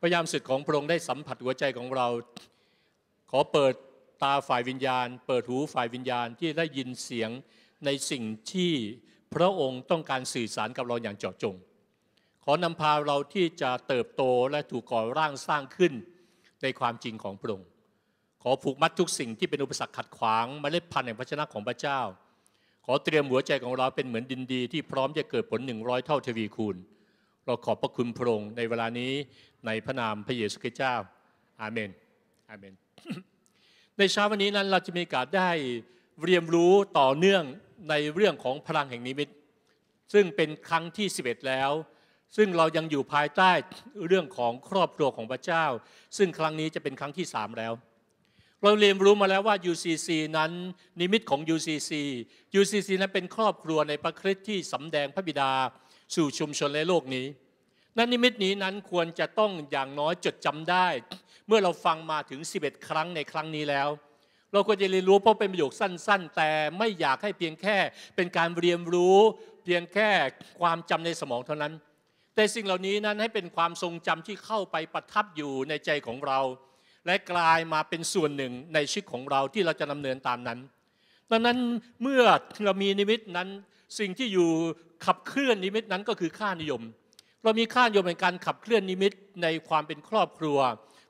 พระยามสุดของพระองค์ได้สัมผัสหัวใจของเรา ขอเปิดตาฝ่ายวิญญาณ เปิดหูฝ่ายวิญญาณที่ได้ยินเสียงในสิ่งที่พระองค์ต้องการสื่อสารกับเราอย่างเจาะจง ขอนำพาเราที่จะเติบโตและถูกก่อร่างสร้างขึ้นในความจริงของพระองค์ขอผูกมัดทุกสิ่งที่เป็นอุปสรรคขัดขวางมาเล็ดพันธุ์แห่งพระชนะของพระเจ้า ขอเตรียมหัวใจของเราเป็นเหมือนดินดี ที่พร้อมจะเกิดผลหนึ่งร้อยเท่าทวีคูณเราขอบพระคุณพระองค์ในเวลานี้ในพระนามพระเยซูคริสต์เจ้าอาเมนอาเมนในเช้าวันนี้นั้น เราจะมีโอกาสได้เรียนรู้ต่อเนื่องในเรื่องของพลังแห่งนิมิต ซึ่งเป็นครั้งที่11แล้วซึ่งเรายังอยู่ภายใต้เรื่องของครอบครัวของพระเจ้า ซึ่งครั้งนี้จะเป็นครั้งที่3แล้ว เราเรียนรู้มาแล้วว่า UCC นั้นนิมิตของ UCC UCC นั้นเป็นครอบครัวในพระคริสต์ที่สำแดงพระบิดาสู่ชุมชนและโลกนี้ นั้นนิมิตนี้นั้นควรจะต้องอย่างน้อยจดจำได้ เมื่อเราฟังมาถึง 11 ครั้งในครั้งนี้แล้ว เราก็จะเรียนรู้เพราะเป็นประโยคสั้น ๆ แต่ไม่อยากให้เพียงแค่เป็นการเรียนรู้ เพียงแค่ความจำในสมองเท่านั้น แต่สิ่งเหล่านี้นั้นให้เป็นความทรงจำที่เข้าไปประทับอยู่ในใจของเรา และกลายมาเป็นส่วนหนึ่งในชีวิตของเราที่เราจะดำเนินตามนั้น ดังนั้นเมื่อเรามีนิมิตนั้นสิ่งที่อยู่ขับเคลื่อนนิมิตนั้นก็คือค่านิยม เรามีค่านิยมในการขับเคลื่อนนิมิตในความเป็นครอบครัว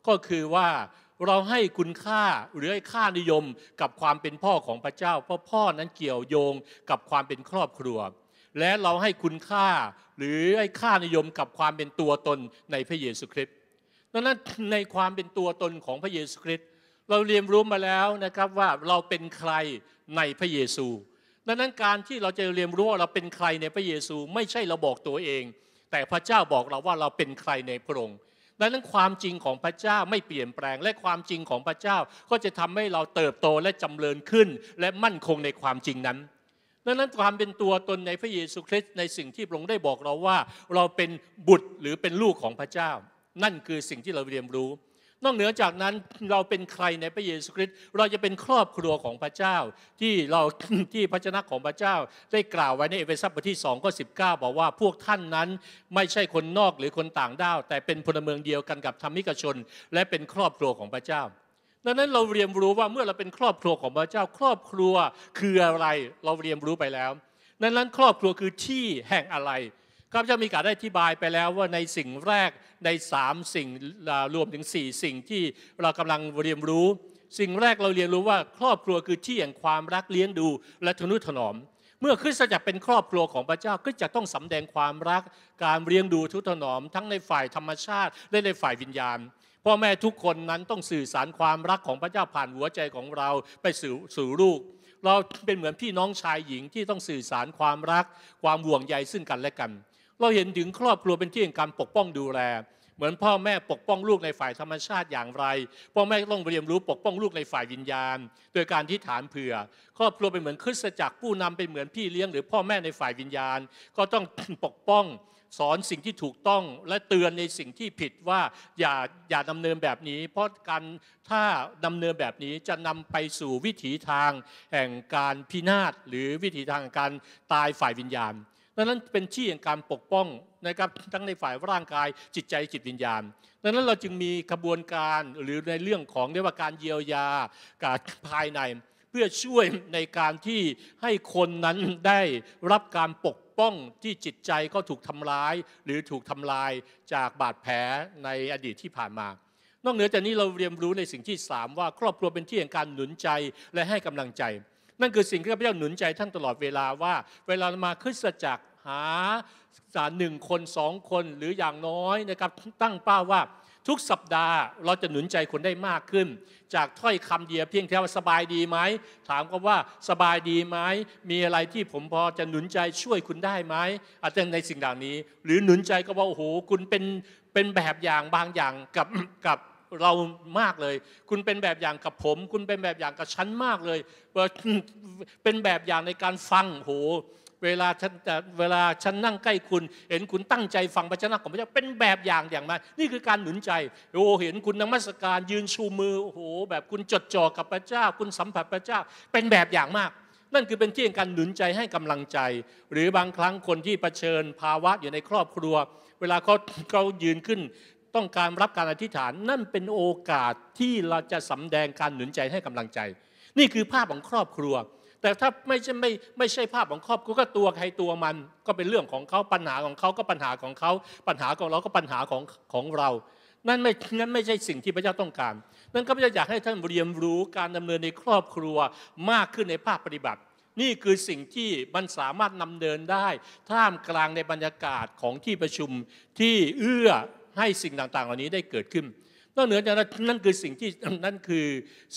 ก็คือว่าเราให้คุณค่าหรือให้ค่านิยมกับความเป็นพ่อของพระเจ้า เพราะพ่อนั้นเกี่ยวโยงกับความเป็นครอบครัว และเราให้คุณค่าหรือให้ค่านิยมกับความเป็นตัวตนในพระเยซูคริสต์ดังนั้นในความเป็นตัวตนของพระเยซูคริสต์เราเรียนรู้มาแล้วนะครับว่าเราเป็นใครในพระเยซูดังนั้นการที่เราจะเรียนรู้ว่าเราเป็นใครในพระเยซูไม่ใช่เราบอกตัวเอง แต่พระเจ้าบอกเราว่าเราเป็นใครในพระองค์ดังนั้นความจริงของพระเจ้าไม่เปลี่ยนแปลงและความจริงของพระเจ้าก็จะทำให้เราเติบโตและจำเริญขึ้น และมั่นคงในความจริงนั้น ดังนั้นความเป็นตัวตนในพระเยซูคริสต์ในสิ่งที่พระองค์ได้บอกเราว่าเราเป็นบุตรหรือเป็นลูกของพระเจ้า นั่นคือสิ่งที่เราเรียนรู้นอกเหนือจากนั้นเราเป็นใครในพระเยซูคริสต์ เราจะเป็นครอบครัวของพระเจ้า ที่เราที่พระชนะของพระเจ้าได้กล่าวไว้ในเอเฟซัสบทที่2ข้อ19บอกว่าพวกท่านนั้น ไม่ใช่คนนอกหรือคนต่างด้าวแต่เป็นพลเมืองเดียวกันกับธรรมิกชน และเป็นครอบครัวของพระเจ้า ดังนั้นเราเรียนรู้ว่าเมื่อเราเป็นครอบครัวของพระเจ้า ครอบครัวคืออะไร เราเรียนรู้ไปแล้วดังนั้นครอบครัวคือที่แห่งอะไรข้าพเจ้ามีการได้อธิบายไปแล้วว่าในสิ่งแรกในสามสิ่งรวมถึงสี่สิ่งที่เรากำลังเรียนรู้ สิ่งแรกเราเรียนรู้ว่าครอบครัวคือที่แห่งความรักเลี้ยงดูและทนุถนอม เมื่อคริสตจักรเป็นครอบครัวของพระเจ้าก็จะต้องสำแดงความรัก การเลี้ยงดูทุถนอมทั้งในฝ่ายธรรมชาติและในฝ่ายวิญญาณพ่อแม่ทุกคนนั้นต้องสื่อสารความรักของพระเจ้าผ่านหัวใจของเราไปสู่สู่ลูกเราเป็นเหมือนพี่น้องชายหญิงที่ต้องสื่อสารความรัก ความห่วงใยซึ่งกันและกันเราเห็นถึงครอบครัวเป็นที่แห่งการปกป้องดูแล เหมือนพ่อแม่ปกป้องลูกในฝ่ายธรรมชาติอย่างไร พ่อแม่ต้องเรียนรู้ปกป้องลูกในฝ่ายวิญญาณ โดยการที่ฐานเผื่อ ครอบครัวเป็นเหมือนคริสตจักรผู้นำเป็นเหมือนพี่เลี้ยง หรือพ่อแม่ในฝ่ายวิญญาณ ก็ต้องปกป้อง สอนสิ่งที่ถูกต้องและเตือนในสิ่งที่ผิดว่าอย่าอย่าดำเนินแบบนี้ เพราะการถ้าดำเนินแบบนี้จะนำไปสู่วิถีทาง แห่งการพินาศหรือวิถีทางการตายฝ่ายวิญญาณังนั้นเป็นที่แห่งการปกป้องนะครับทั้งในฝ่ายร่างกายจิตใจจิตวิญญาณ ดังนั้นเราจึงมีกระบวนการหรือในเรื่องของเรียกว่าการเยียวยา การภายใน เพื่อช่วยในการที่ให้คนนั้นได้รับการปกป้องที่จิตใจก็ถูกทำร้าย หรือถูกทำลายจากบาดแผลในอดีตที่ผ่านมานอกเหนือจากนี้เราเรียนรู้ในสิ่งที่สามว่าครอบครัวเป็นที่แห่งการหนุนใจ และให้กำลังใจ นั่นคือสิ่งที่พระเจ้าหนุนใจ ท่านตลอดเวลาว่าเวลามาคริสตจักรหาสาหนึ่งคนสองคนหรืออย่างน้อยนะครับตั้งเป้าว่าทุกสัปดาห์ เราจะหนุนใจคนได้มากขึ้น จากถ้อยคำเดียวเพียงแค่ว่าสบายดีไหมถามก็ว่าสบายดีไหมมีอะไรที่ผมพอจะหนุนใจช่วยคุณได้ไหมอาจจะในสิ่งเหล่านี้ หรือหนุนใจก็ว่าโอ้โหคุณเป็นเป็นแบบอย่างบางอย่างกับกับเรามากเลย คุณเป็นแบบอย่างกับผม คุณเป็นแบบอย่างกับฉันมากเลย เป็นแบบอย่างในการฟังโหเวลาัเวลาฉันนั่งใกล้คุณเห็นคุณตั้งใจฟังพระชนะของพระเจ้าเป็นแบบอย่างอย่างมานี่คือการหนุนใจ โอ้เห็นคุณนมัสการยืนชูมือโอ้โหแบบคุณจดจ่อกับพระเจ้า คุณสัมผัสพระเจ้าเป็นแบบอย่างมาก นั่นคือเป็นที่การหนุนใจให้กำลังใจ หรือบางครั้งคนที่เผชิญภาวะอยู่ในครอบครัว เวลาเขาเขายืนขึ้น ต้องการรับการอธิษฐานนั่นเป็นโอกาสที่เราจะสาแดงการหนุนใจให้กำลังใจ นี่คือภาพของครอบครัวแต่ถ้าไม่ใช่ไม่ไม่ใช่ภาพของครอบครัวก็ตัวใครตัวมัน ก็เป็นเรื่องของเขาปัญหาของเขาก็ปัญหาของเขาปัญหาของเราก็ปัญหาของของเรา นั่นไม่นั่นไม่ใช่สิ่งที่พระเจ้าต้องการ นั่นก็พระเจ้าอยากให้ท่านเรียนรู้การดำเนินในครอบครัวมากขึ้นในภาคปฏิบัติ นี่คือสิ่งที่มันสามารถนำเดินได้ ท่ามกลางในบรรยากาศของที่ประชุมที่เอื้อให้สิ่งต่างๆเหล่านี้ได้เกิดขึ้นนอกเหนือจากนั้นนั่นคือสิ่งที่นั่นคือ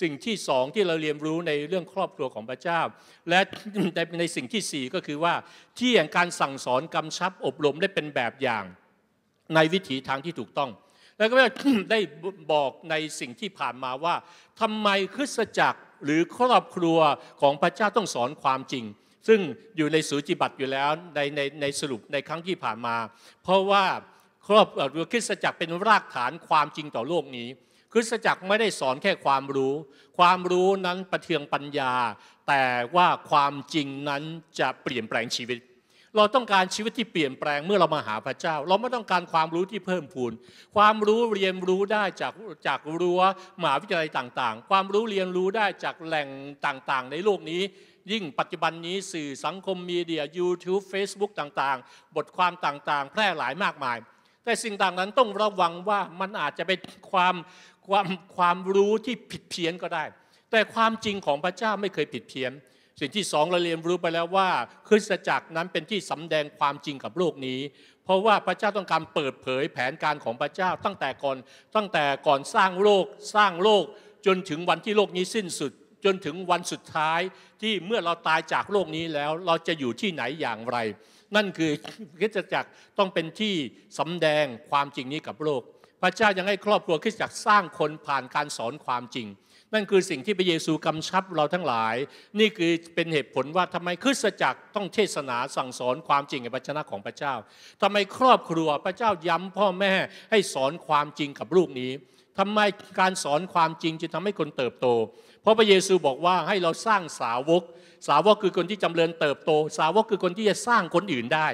สิ่งที่สองที่เราเรียนรู้ในเรื่องครอบครัวของพระเจ้า และในในสิ่งที่สี่ก็คือว่าที่อย่างการสั่งสอนกำชับอบรมได้เป็นแบบอย่างในวิถีทางที่ถูกต้อง แล้วก็ได้บอกในสิ่งที่ผ่านมาว่าทำไมคริสตจักรหรือครอบครัวของพระเจ้าต้องสอนความจริง ซึ่งอยู่ในสูจิบัติอยู่แล้วในในในสรุปในครั้งที่ผ่านมา เพราะว่าครอบครือคริสตจักรเป็นรากฐานความจริงต่อโลกนี้ คริสตจักรไม่ได้สอนแค่ความรู้ ความรู้นั้นประเทืองปัญญา แต่ว่าความจริงนั้นจะเปลี่ยนแปลงชีวิต เราต้องการชีวิตที่เปลี่ยนแปลงเมื่อเรามาหาพระเจ้า เราไม่ต้องการความรู้ที่เพิ่มพูน ความรู้เรียนรู้ได้จากจากรั้วมหาวิทยาลัยต่างๆ ความรู้เรียนรู้ได้จากแหล่งต่างๆ ในโลกนี้ ยิ่งปัจจุบันนี้สื่อสังคมมีเดีย YouTube Facebook ต่างๆ บทความต่างๆ แพร่หลายมากมายแต่สิ่งต่างนั้นต้องระวังว่ามันอาจจะเป็นความความความรู้ที่ผิดเพี้ยนก็ได้ แต่ความจริงของพระเจ้าไม่เคยผิดเพี้ยน สิ่งที่สองเราเรียนรู้ไปแล้วว่าคริสตจักรนั้นเป็นที่สำแดงความจริงกับโลกนี้ เพราะว่าพระเจ้าต้องการเปิดเผยแผนการของพระเจ้า ตั้งแต่ก่อนตั้งแต่ก่อนสร้างโลก สร้างโลก จนถึงวันที่โลกนี้สิ้นสุด จนถึงวันสุดท้าย ที่เมื่อเราตายจากโลกนี้แล้ว เราจะอยู่ที่ไหนอย่างไรนั่นคือคริสตจักรต้องเป็นที่สำแดงความจริงนี้กับโลก พระเจ้ายังให้ครอบครัวคริสตจักรสร้างคนผ่านการสอนความจริง นั่นคือสิ่งที่พระเยซูกำชับเราทั้งหลาย นี่คือเป็นเหตุผลว่าทำไมคริสตจักรต้องเทศนาสั่งสอนความจริงในพระชนะของพระเจ้า ทำไมครอบครัวพระเจ้าย้ำพ่อแม่ให้สอนความจริงกับลูกนี้ ทำไมการสอนความจริง จึงทำให้คนเติบโตเพราะพระเยซูบอกว่าให้เราสร้างสาวก สาวกคือคนที่จำเริญเติบโต สาวกคือคนที่จะสร้างคนอื่นได้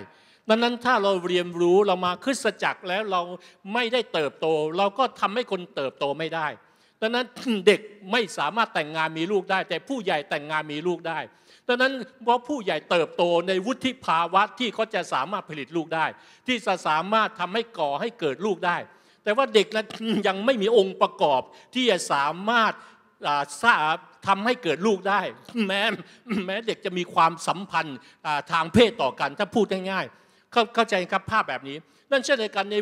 ดังนั้นถ้าเราเรียนรู้เรามาคริสตจักรแล้วเราไม่ได้เติบโต เราก็ทำให้คนเติบโตไม่ได้ ดังนั้นเด็กไม่สามารถแต่งงานมีลูกได้ แต่ผู้ใหญ่แต่งงานมีลูกได้ ดังนั้นเพราะผู้ใหญ่เติบโตในวุฒิภาวะที่เขาจะสามารถผลิตลูกได้ ที่จะสามารถทำให้ก่อให้เกิดลูกได้ แต่ว่าเด็กนั้นยังไม่มีองค์ประกอบที่จะสามารถทราบทำให้เกิดลูกได้แม้แม้เด็กจะมีความสัมพันธ์ทางเพศต่อกันถ้าพูดง่ายๆเข้าใจครับภาพแบบนี้ นั่นเช่นเดียวกันใน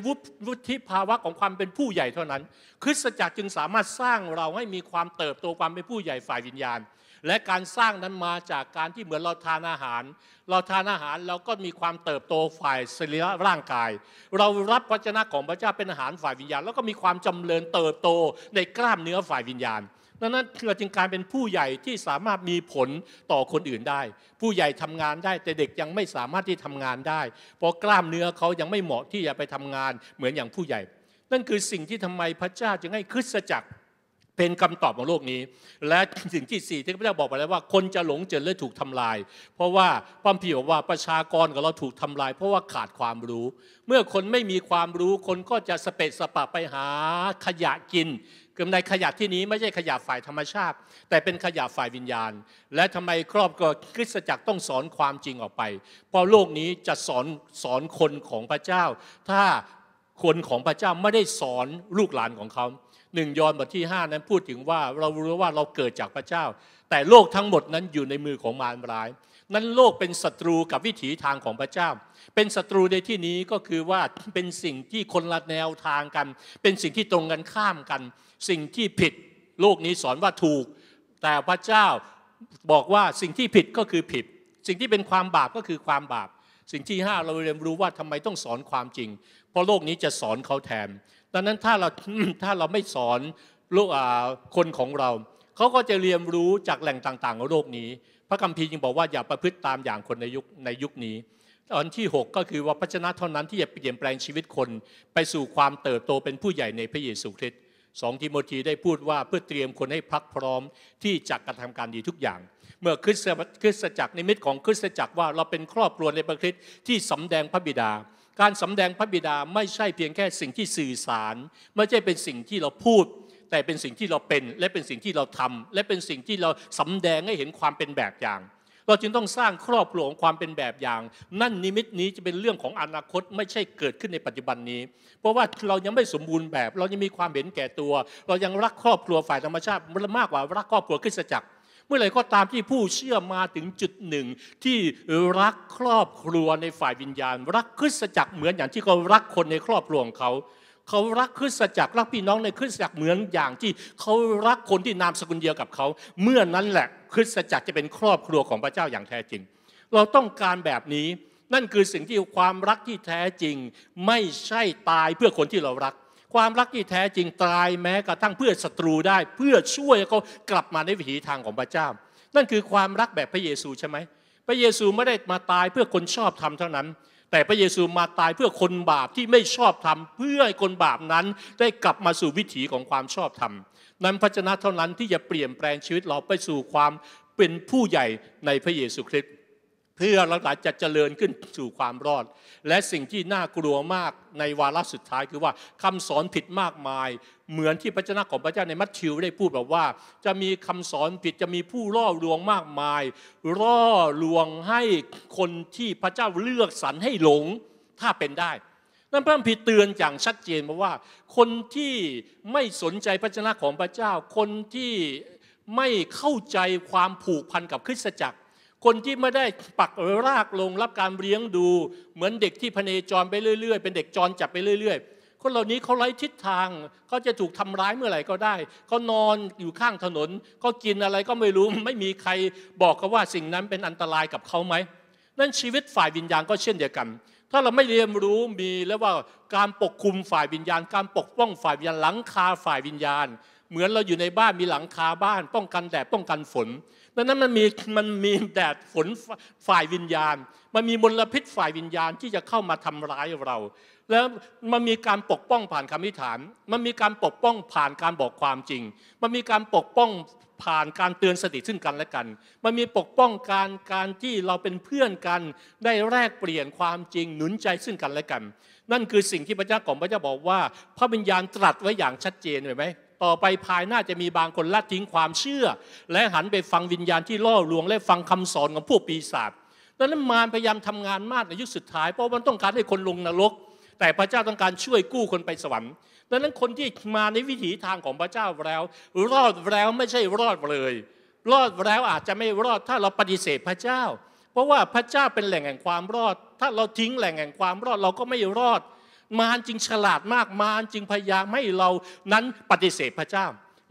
วุฒิภาวะของความเป็นผู้ใหญ่เท่านั้น คริสตจักรจึงสามารถสร้างเราให้มีความเติบโตความเป็นผู้ใหญ่ฝ่ายวิญญาณ และการสร้างนั้นมาจากการที่เหมือนเราทานอาหาร เราทานอาหารเราก็มีความเติบโตฝ่ายสรีระร่างกาย เรารับพระเจ้าของพระเจ้าเป็นอาหารฝ่ายวิญญาณ แล้วก็มีความจำเริญเติบโตในกล้ามเนื้อฝ่ายวิญญาณดังนั้นเราจึงกลายเป็นผู้ใหญ่ที่สามารถมีผลต่อคนอื่นได้ ผู้ใหญ่ทำงานได้แต่เด็กยังไม่สามารถที่ทำงานได้ เพราะกล้ามเนื้อเขายังไม่เหมาะที่จะไปทำงานเหมือนอย่างผู้ใหญ่ นั่นคือสิ่งที่ทำไมพระเจ้าจึงให้คริสตจักรเป็นคำตอบของโลกนี้ และสิ่งที่สี่ที่พระเจ้าบอกไปแล้วว่า คนจะหลงเจริญและถูกทำลาย เพราะว่าพระพีบอกว่าประชากรของเราถูกทำลาย เพราะว่าขาดความรู้ เมื่อคนไม่มีความรู้ คนก็จะสเปดสปะไปหาขยะกินกอในขยะที่นี้ไม่ใช่ขยะฝ่ายธรรมชาติ แต่เป็นขยะฝ่ายวิญญาณ และทำไมครอบครัวคริสตจักรต้องสอนความจริงออกไปเพราะโลกนี้จะสอนสอนคนของพระเจ้า ถ้าคนของพระเจ้าไม่ได้สอนลูกหลานของเขาหนึ่งยอห์นบทที่ 5 นั้นพูดถึงว่าเรารู้ว่าเราเกิดจากพระเจ้า แต่โลกทั้งหมดนั้นอยู่ในมือของมารร้าย นั้นโลกเป็นศัตรูกับวิถีทางของพระเจ้า เป็นศัตรูในที่นี้ก็คือว่าเป็นสิ่งที่คนละแนวทางกัน เป็นสิ่งที่ตรงกันข้ามกันสิ่งที่ผิดโลกนี้สอนว่าถูก แต่พระเจ้าบอกว่าสิ่งที่ผิดก็คือผิด สิ่งที่เป็นความบาปก็คือความบาปสิ่งที่ห้าเราเรียนรู้ว่าทำไมต้องสอนความจริง เพราะโลกนี้จะสอนเขาแทนดังนั้นถ้าเราถ้าเราไม่สอนโลกคนของเราเขาก็จะเรียนรู้จากแหล่งต่างๆ ของโลกนี้ พระคัมภีร์ยังบอกว่าอย่าประพฤติตามอย่างคนในยุคในยุคนี้ตอนที่ 6 ก็คือว่าพระชนะเท่านั้นที่จะเปลี่ยนแปลงชีวิตคน ไปสู่ความเติบโตเป็นผู้ใหญ่ในพระเยซูคริสต์สองทิโมธีได้พูดว่าเพื่อเตรียมคนให้พักพร้อม ที่จะกระทำการดีทุกอย่าง เมื่อคริสคริสตจักรนิมิตของคริสตจักรว่าเราเป็นครอบครัวในพระคริสต์ที่สำแดงพระบิดา การสำแดงพระบิดาไม่ใช่เพียงแค่สิ่งที่สื่อสารไม่ใช่เป็นสิ่งที่เราพูด แต่เป็นสิ่งที่เราเป็น และเป็นสิ่งที่เราทำ และเป็นสิ่งที่เราสำแดงให้เห็นความเป็นแบบอย่างเราจึงต้องสร้างครอบครัวของความเป็นแบบอย่าง นั่นนิมิตนี้จะเป็นเรื่องของอนาคตไม่ใช่เกิดขึ้นในปัจจุบันนี้ เพราะว่าเรายังไม่สมบูรณ์แบบ เรายังมีความเห็นแก่ตัว เรายังรักครอบครัวฝ่ายธรรมชาติมากกว่ารักครอบครัวขึ้สจักร เมื่อไรก็ตามที่ผู้เชื่อมาถึงจุดหนึ่งที่รักครอบครัวในฝ่ายวิญญาณ รักคริสตจักรเหมือนอย่างที่เขารักคนในครอบครัวของเขา เขารักคริสตจักรรักพี่น้องในคริสตจักรเหมือนอย่างที่เขารักคนที่นามสกุลเดียวกับเขา เมื่อนั้นแหละคริสตจักรจะเป็นครอบครัวของพระเจ้าอย่างแท้จริง เราต้องการแบบนี้ นั่นคือสิ่งที่ความรักที่แท้จริง ไม่ใช่ตายเพื่อคนที่เรารัก ความรักที่แท้จริงตายแม้กระทั่งเพื่อศัตรูได้ เพื่อช่วยเขากลับมาในวิถีทางของพระเจ้า นั่นคือความรักแบบพระเยซูใช่ไหมพระเยซูไม่ได้มาตายเพื่อคนชอบทำเท่านั้น แต่พระเยซูมาตายเพื่อคนบาปที่ไม่ชอบทำเพื่อให้คนบาปนั้น ได้กลับมาสู่วิถีของความชอบธรรมนั้นพระชนะเท่านั้นที่จะเปลี่ยนแปลงชีวิตเราไปสู่ความเป็นผู้ใหญ่ในพระเยซูคริสต์เพื่อเราจะเจริญขึ้นสู่ความรอด และสิ่งที่น่ากลัวมากในวาระสุดท้ายคือว่าคำสอนผิดมากมาย เหมือนที่พระเจ้าของพระเจ้าในมัทธิวได้พูดแบบว่า จะมีคำสอนผิดจะมีผู้ล่อลวงมากมายล่อลวงให้คนที่พระเจ้าเลือกสรรให้หลงถ้าเป็นได้นั่นพระคัมภีร์เตือนอย่างชัดเจนมาว่า คนที่ไม่สนใจพระชนะของพระเจ้า คนที่ไม่เข้าใจความผูกพันกับคริสตจักร คนที่ไม่ได้ปักรากลงรับการเลี้ยงดูเหมือนเด็กที่พเนจรไปเรื่อย ๆ เป็นเด็กจรจับไปเรื่อย ๆ คนเหล่านี้เขาไร้ทิศทางเขาจะถูกทำร้ายเมื่อไหร่ก็ได้เขานอนอยู่ข้างถนนก็กินอะไรก็ไม่รู้ ไม่มีใครบอกเขาว่าสิ่งนั้นเป็นอันตรายกับเขาไหมนั่นชีวิตฝ่ายวิญญาณก็เช่นเดียวกันถ้าเราไม่เรียนรู้มีแล้วว่าการปกคุมฝ่ายวิญญาณ การปกป้องฝ่ายวิญญาณหลังคาฝ่ายวิญญาณ เหมือนเราอยู่ในบ้านมีหลังคาบ้านป้องกันแดดป้องกันฝน ดังนั้นมันมีมันมีแดดฝนฝ่ายวิญญาณมันมีมลพิษฝ่ายวิญญาณที่จะเข้ามาทำร้ายเรา แล้วมันมีการปกป้องผ่านคำอธิษฐาน มันมีการปกป้องผ่านการบอกความจริงมันมีการปกป้องผ่านการเตือนสติซึ่งกันและกัน มันมีปกป้องการการที่เราเป็นเพื่อนกัน ได้แลกเปลี่ยนความจริงหนุนใจซึ่งกันและกัน นั่นคือสิ่งที่พระเจ้าของพระเจ้าบอกว่า พระวิญญาณตรัสไว้อย่างชัดเจนเห็นไหม ต่อไปภายหน้าจะมีบางคนละทิ้งความเชื่อ และหันไปฟังวิญญาณที่ล่อลวงและฟังคำสอนของพวกปีศาจดังนั้นมารพยายามทำงานมากในยุคสุดท้ายเพราะมันต้องการให้คนลงนรก แต่พระเจ้าต้องการช่วยกู้คนไปสวรรค์ดังนั้นคนที่มาในวิถีทางของพระเจ้าแล้ว รอดแล้วไม่ใช่รอดเลย รอดแล้วอาจจะไม่รอดถ้าเราปฏิเสธพระเจ้า เพราะว่าพระเจ้าเป็นแหล่งแห่งความรอด ถ้าเราทิ้งแหล่งแห่งความรอดเราก็ไม่รอด มารจึงฉลาดมากมารจึงพยายามให้เรานั้นปฏิเสธพระเจ้า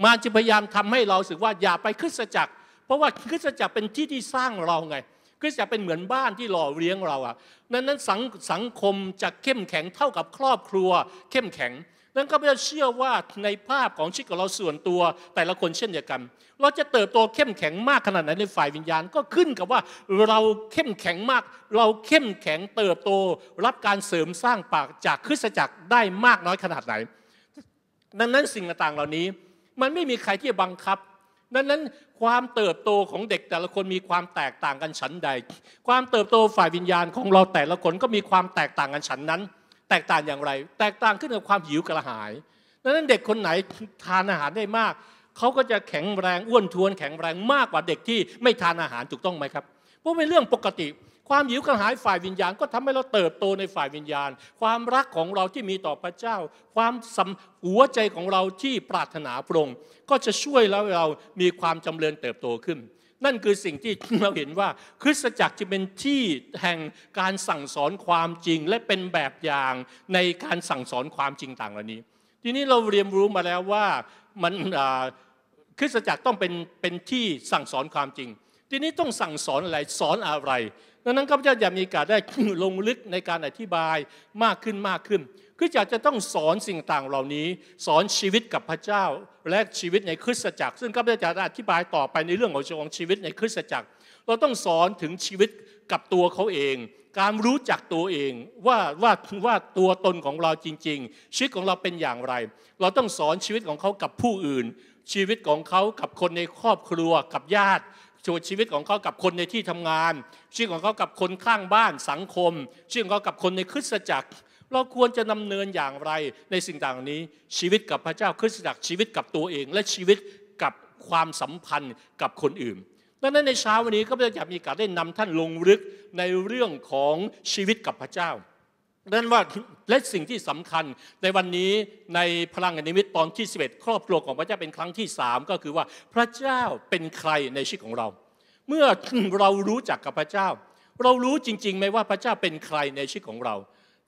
มารจึงพยายามทำให้เราสึกว่าอย่าไปคริสตจักร เพราะว่าคริสตจักรเป็นที่ที่สร้างเราไง คริสตจักรเป็นเหมือนบ้านที่หล่อเลี้ยงเราอ่ะนั้นนั้นสังสังคมจะเข้มแข็งเท่ากับครอบครัว เข้มแข็งดังนั้นก็าพเเชื่อว่าในภาพของชีวิตของเราส่วนตัวแต่ละคนเช่นเดียวกันเราจะเติบโตเข้มแข็งมากขนาดไหนในฝ่ายวิญญาณก็ขึ้นกับว่าเราเข้มแข็งมาก เราเข้มแข็งเติบโตรับการเสริมสร้างปากจากคริสตจักรได้มากน้อยขนาดไหนดังนั้นสิ่งต่างๆเหล่านี้มันไม่มีใครที่จะบังคับดังนั้นความเติบโตของเด็กแต่ละคนมีความแตกต่างกันฉันใด ความเติบโตฝ่ายวิญญาณของเราแต่ละคนก็มีความแตกต่างกันฉันนั้นแตกต่างอย่างไร แตกต่างขึ้นกับความหิวกระหายดังนั้นเด็กคนไหนทานอาหารได้มากเขาก็จะแข็งแรงอ้วนท้วนแข็งแรงมากกว่าเด็กที่ไม่ทานอาหารถูกต้องไหมครับเพราะเป็นเรื่องปกติ ความหิวกระหายฝ่ายวิญญาณ ก็ทำให้เราเติบโตในฝ่ายวิญญาณ ความรักของเราที่มีต่อพระเจ้า ความสหัวใจของเราที่ปรารถนาพระองค์ก็จะช่วยแล้วเรามีความจำเริญเติบโตขึ้นนั่นคือสิ่งที่เราเห็นว่าคริสตจักรจะเป็นที่แห่งการสั่งสอนความจริงและเป็นแบบอย่างในการสั่งสอนความจริงต่างเหล่านี้ ทีนี้เราเรียนรู้มาแล้วว่ามันคริสตจักรต้องเป็นเป็นที่สั่งสอนความจริง ทีนี้ต้องสั่งสอนอะไรสอนอะไร ดังนั้นข้าพเจ้าอยากมีโอกาสได้ลงลึกในการอธิบายมากขึ้นมากขึ้นคริสตจักรจะต้องสอนสิ่งต่างเหล่านี้สอนชีวิตกับพระเจ้าและชีวิตในคริสตจักรซึ่งข้าพเจ้าจะอธิบายต่อไปในเรื่องของชีวิตในคริสตจักร เราต้องสอนถึงชีวิตกับตัวเขาเอง การรู้จักตัวเองว่าว่าว่าตัวตนของเราจริงๆ ชีวิตของเราเป็นอย่างไร เราต้องสอนชีวิตของเขากับผู้อื่น ชีวิตของเขากับคนในครอบครัวกับญาติชีวิตของเขากับคนในที่ทำงาน ชีวิตของเขากับคนข้างบ้านสังคมชีวิตของเขากับคนในคริสตจักรเราควรจะดำเนินอย่างไรในสิ่งต่างนี้ชีวิตกับพระเจ้าคริสตจักรชีวิตกับตัวเอง และชีวิตกับความสัมพันธ์กับคนอื่นดังนั้นในเช้าวันนี้ก็จะมีการได้นำท่านลงลึกในเรื่องของชีวิตกับพระเจ้าดังนั้นว่าและสิ่งที่สำคัญในวันนี้ในพลังอนิมิตตอนที่ 11 ครอบครัวของพระเจ้าเป็นครั้งที่3ก็คือว่าพระเจ้าเป็นใครในชีวิตของเรา เมื่อเรารู้จักกับพระเจ้า เรารู้จริงๆไหมว่าพระเจ้าเป็นใครในชีวิตของเรา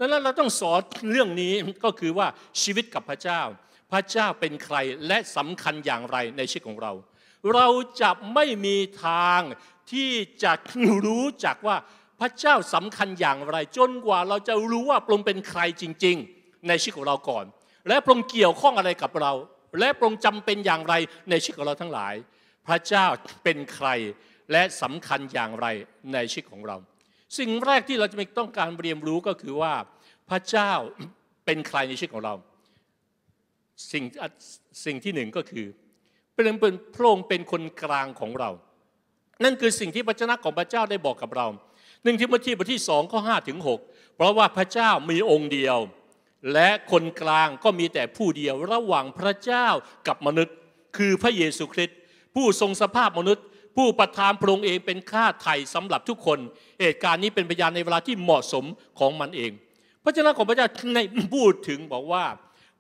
ดังนั้นเราต้องสอนเรื่องนี้ก็คือว่าชีวิตกับพระเจ้า พระเจ้าเป็นใครและสำคัญอย่างไรในชีวิตของเรา เราจะไม่มีทางที่จะรู้จักว่าพระเจ้าสำคัญอย่างไร จนกว่าเราจะรู้ว่าพระองค์เป็นใครจริงๆในชีวิตของเราก่อน และพระองค์เกี่ยวข้องอะไรกับเรา และพระองค์จำเป็นอย่างไรในชีวิตของเราทั้งหลาย พระเจ้าเป็นใครและสำคัญอย่างไรในชีวิตของเราสิ่งแรกที่เราจะต้องการเรียนรู้ก็คือว่าพระเจ้าเป็นใครในชีวิตของเรา สิ่งสิ่งที่หนึ่งก็คือ เป็นเป็นพระองค์เป็นคนกลางของเรา นั่นคือสิ่งที่พระชนะของพระเจ้าได้บอกกับเราหนึ่งที่มัทธิบทที่สองข้อห้าถึงหกเพราะว่าพระเจ้ามีองค์เดียว และคนกลางก็มีแต่ผู้เดียวระหว่างพระเจ้ากับมนุษย์คือพระเยซูคริสต์ผู้ทรงสภาพมนุษย์ผู้ประทานพระองค์เองเป็นค่าไถ่สำหรับทุกคน เหตุการณ์นี้เป็นพยานในเวลาที่เหมาะสมของมันเอง พระเจ้าของพระเจ้าในพูดถึงบอกว่า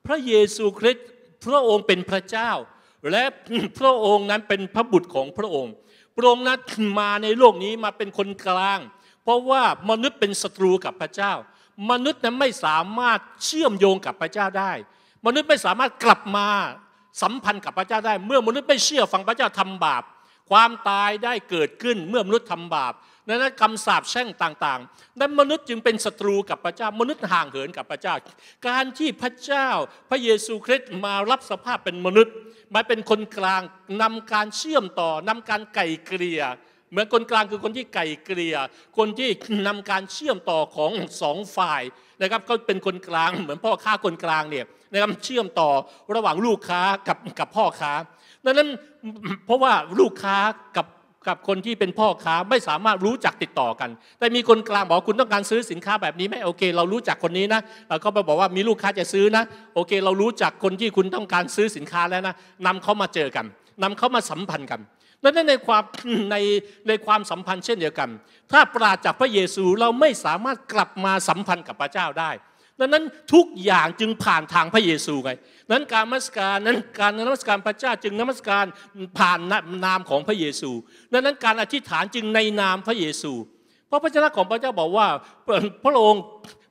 พระเยซูคริสต์พระองค์เป็นพระเจ้า และพระองค์นั้นเป็นพระบุตรของพระองค์พระองค์นั้นมาในโลกนี้มาเป็นคนกลาง เพราะว่ามนุษย์เป็นศัตรูกับพระเจ้า มนุษย์นั้นไม่สามารถเชื่อมโยงกับพระเจ้าได้ มนุษย์ไม่สามารถกลับมาสัมพันธ์กับพระเจ้าได้ เมื่อมนุษย์ไม่เชื่อฟังพระเจ้าทำบาปความตายได้เกิดขึ้นเมื่อมนุษย์ทำบาป นั้นคำสาปแช่งต่างๆ นั้นมนุษย์จึงเป็นศัตรูกับพระเจ้า มนุษย์ห่างเหินกับพระเจ้า การที่พระเจ้าพระเยซูคริสต์มารับสภาพเป็นมนุษย์มาเป็นคนกลางนำการเชื่อมต่อนำการไก่เกลี่ยเหมือนคนกลางคือคนที่ไก่เกลี่ยคนที่นำการเชื่อมต่อของสองฝ่ายนะครับ ก็เป็นคนกลางเหมือนพ่อค้าคนกลางเนี่ยนะครับเชื่อมต่อระหว่างลูกค้ากับกับพ่อค้าดังนั้นเพราะว่าลูกค้ากับกับคนที่เป็นพ่อค้าไม่สามารถรู้จักติดต่อกัน แต่มีคนกลางบอกคุณต้องการซื้อสินค้าแบบนี้ไหมโอเค เรารู้จักคนนี้นะเราก็ไปบอกว่ามีลูกค้าจะซื้อนะ โอเค เรารู้จักคนที่คุณต้องการซื้อสินค้าแล้วนะนำเขามาเจอกัน นำเขามาสัมพันธ์กันันั้นในความในในความสัมพันธ์เช่นเดียวกัน ถ้าปราจากพระเยซูเราไม่สามารถกลับมาสัมพันธ์กับพระเจ้าได้ดังนั้นทุกอย่างจึงผ่านทางพระเยซูไงนั้นการนมัสการนั้นการนมัสการพระเจ้าจึงนมัสการผ่านนามของพระเยซูดังนั้นการอธิษฐานจึงในนามพระเยซู เพราะพระเจ้าของพระเจ้าบอกว่าพระองค์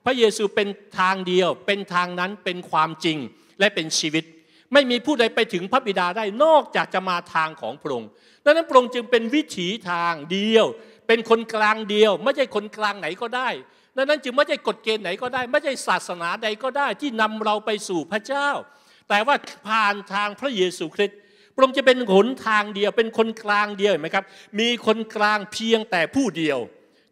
พระเยซูเป็นทางเดียว เป็นทางนั้นเป็นความจริงและเป็นชีวิต ไม่มีผู้ใดไปถึงพระบิดาได้นอกจากจะมาทางของพระองค์ดังนั้นพระองค์จึงเป็นวิถีทางเดียว เป็นคนกลางเดียว ไม่ใช่คนกลางไหนก็ได้ดังนั้นจึงไม่ใช่กฎเกณฑ์ไหนก็ได้ไม่ใช่ศาสนาใดก็ได้ที่นำเราไปสู่พระเจ้า แต่ว่าผ่านทางพระเยซูคริสต์พระองค์จะเป็นหนทางเดียวเป็นคนกลางเดียวเห็นไหมครับ มีคนกลางเพียงแต่ผู้เดียว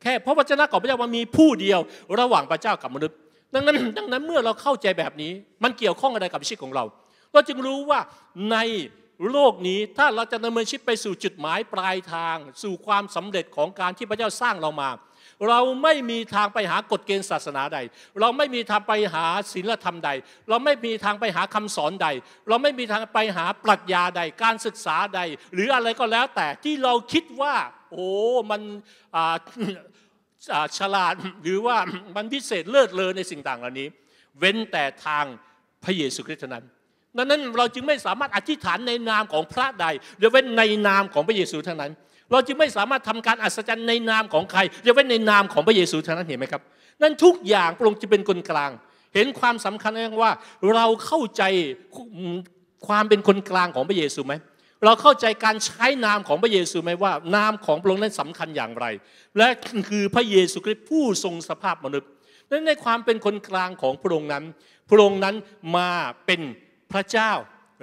แค่พระวจนะของพระเจ้าว่ามีผู้เดียวระหว่างพระเจ้ากับมนุษย์ ดังนั้น ดังนั้นเมื่อเราเข้าใจแบบนี้มันเกี่ยวข้องอะไรกับชีวิตของเรา เราจึงรู้ว่าในโลกนี้ถ้าเราจะดำเนินชีวิตไปสู่จุดหมายปลายทางสู่ความสำเร็จของการที่พระเจ้าสร้างเรามาเราไม่มีทางไปหากฎเกณฑ์ศาสนาใด เราไม่มีทางไปหาศีลธรรมใด เราไม่มีทางไปหาคำสอนใด เราไม่มีทางไปหาปรัชญาใด การศึกษาใด หรืออะไรก็แล้วแต่ที่เราคิดว่า โอ้มันฉลาดหรือว่ามันพิเศษเลิศเลอในสิ่งต่างเหล่านี้ เว้นแต่ทางพระเยซูคริสต์เท่านั้นันั้นเราจึงไม่สามารถอธิษฐานในนามของพระใดหรือเว้นในนามของพระเยซูเท่านั้นเราจึงไม่สามารถทำการอัศจรรย์ในนามของใครยกเว้นในนามของพระเยซูเท่านั้นเห็นไหมครับ นั่นทุกอย่างพระองค์จะเป็นคนกลาง เห็นความสำคัญว่าเราเข้าใจความเป็นคนกลางของพระเยซูไหม เราเข้าใจการใช้นามของพระเยซูไหมว่านามของพระองค์นั้นสำคัญอย่างไร และคือพระเยซูคริสต์ผู้ทรงสภาพมนุษย์นั้นในความเป็นคนกลางของพระองค์นั้น พระองค์นั้นมาเป็นพระเจ้า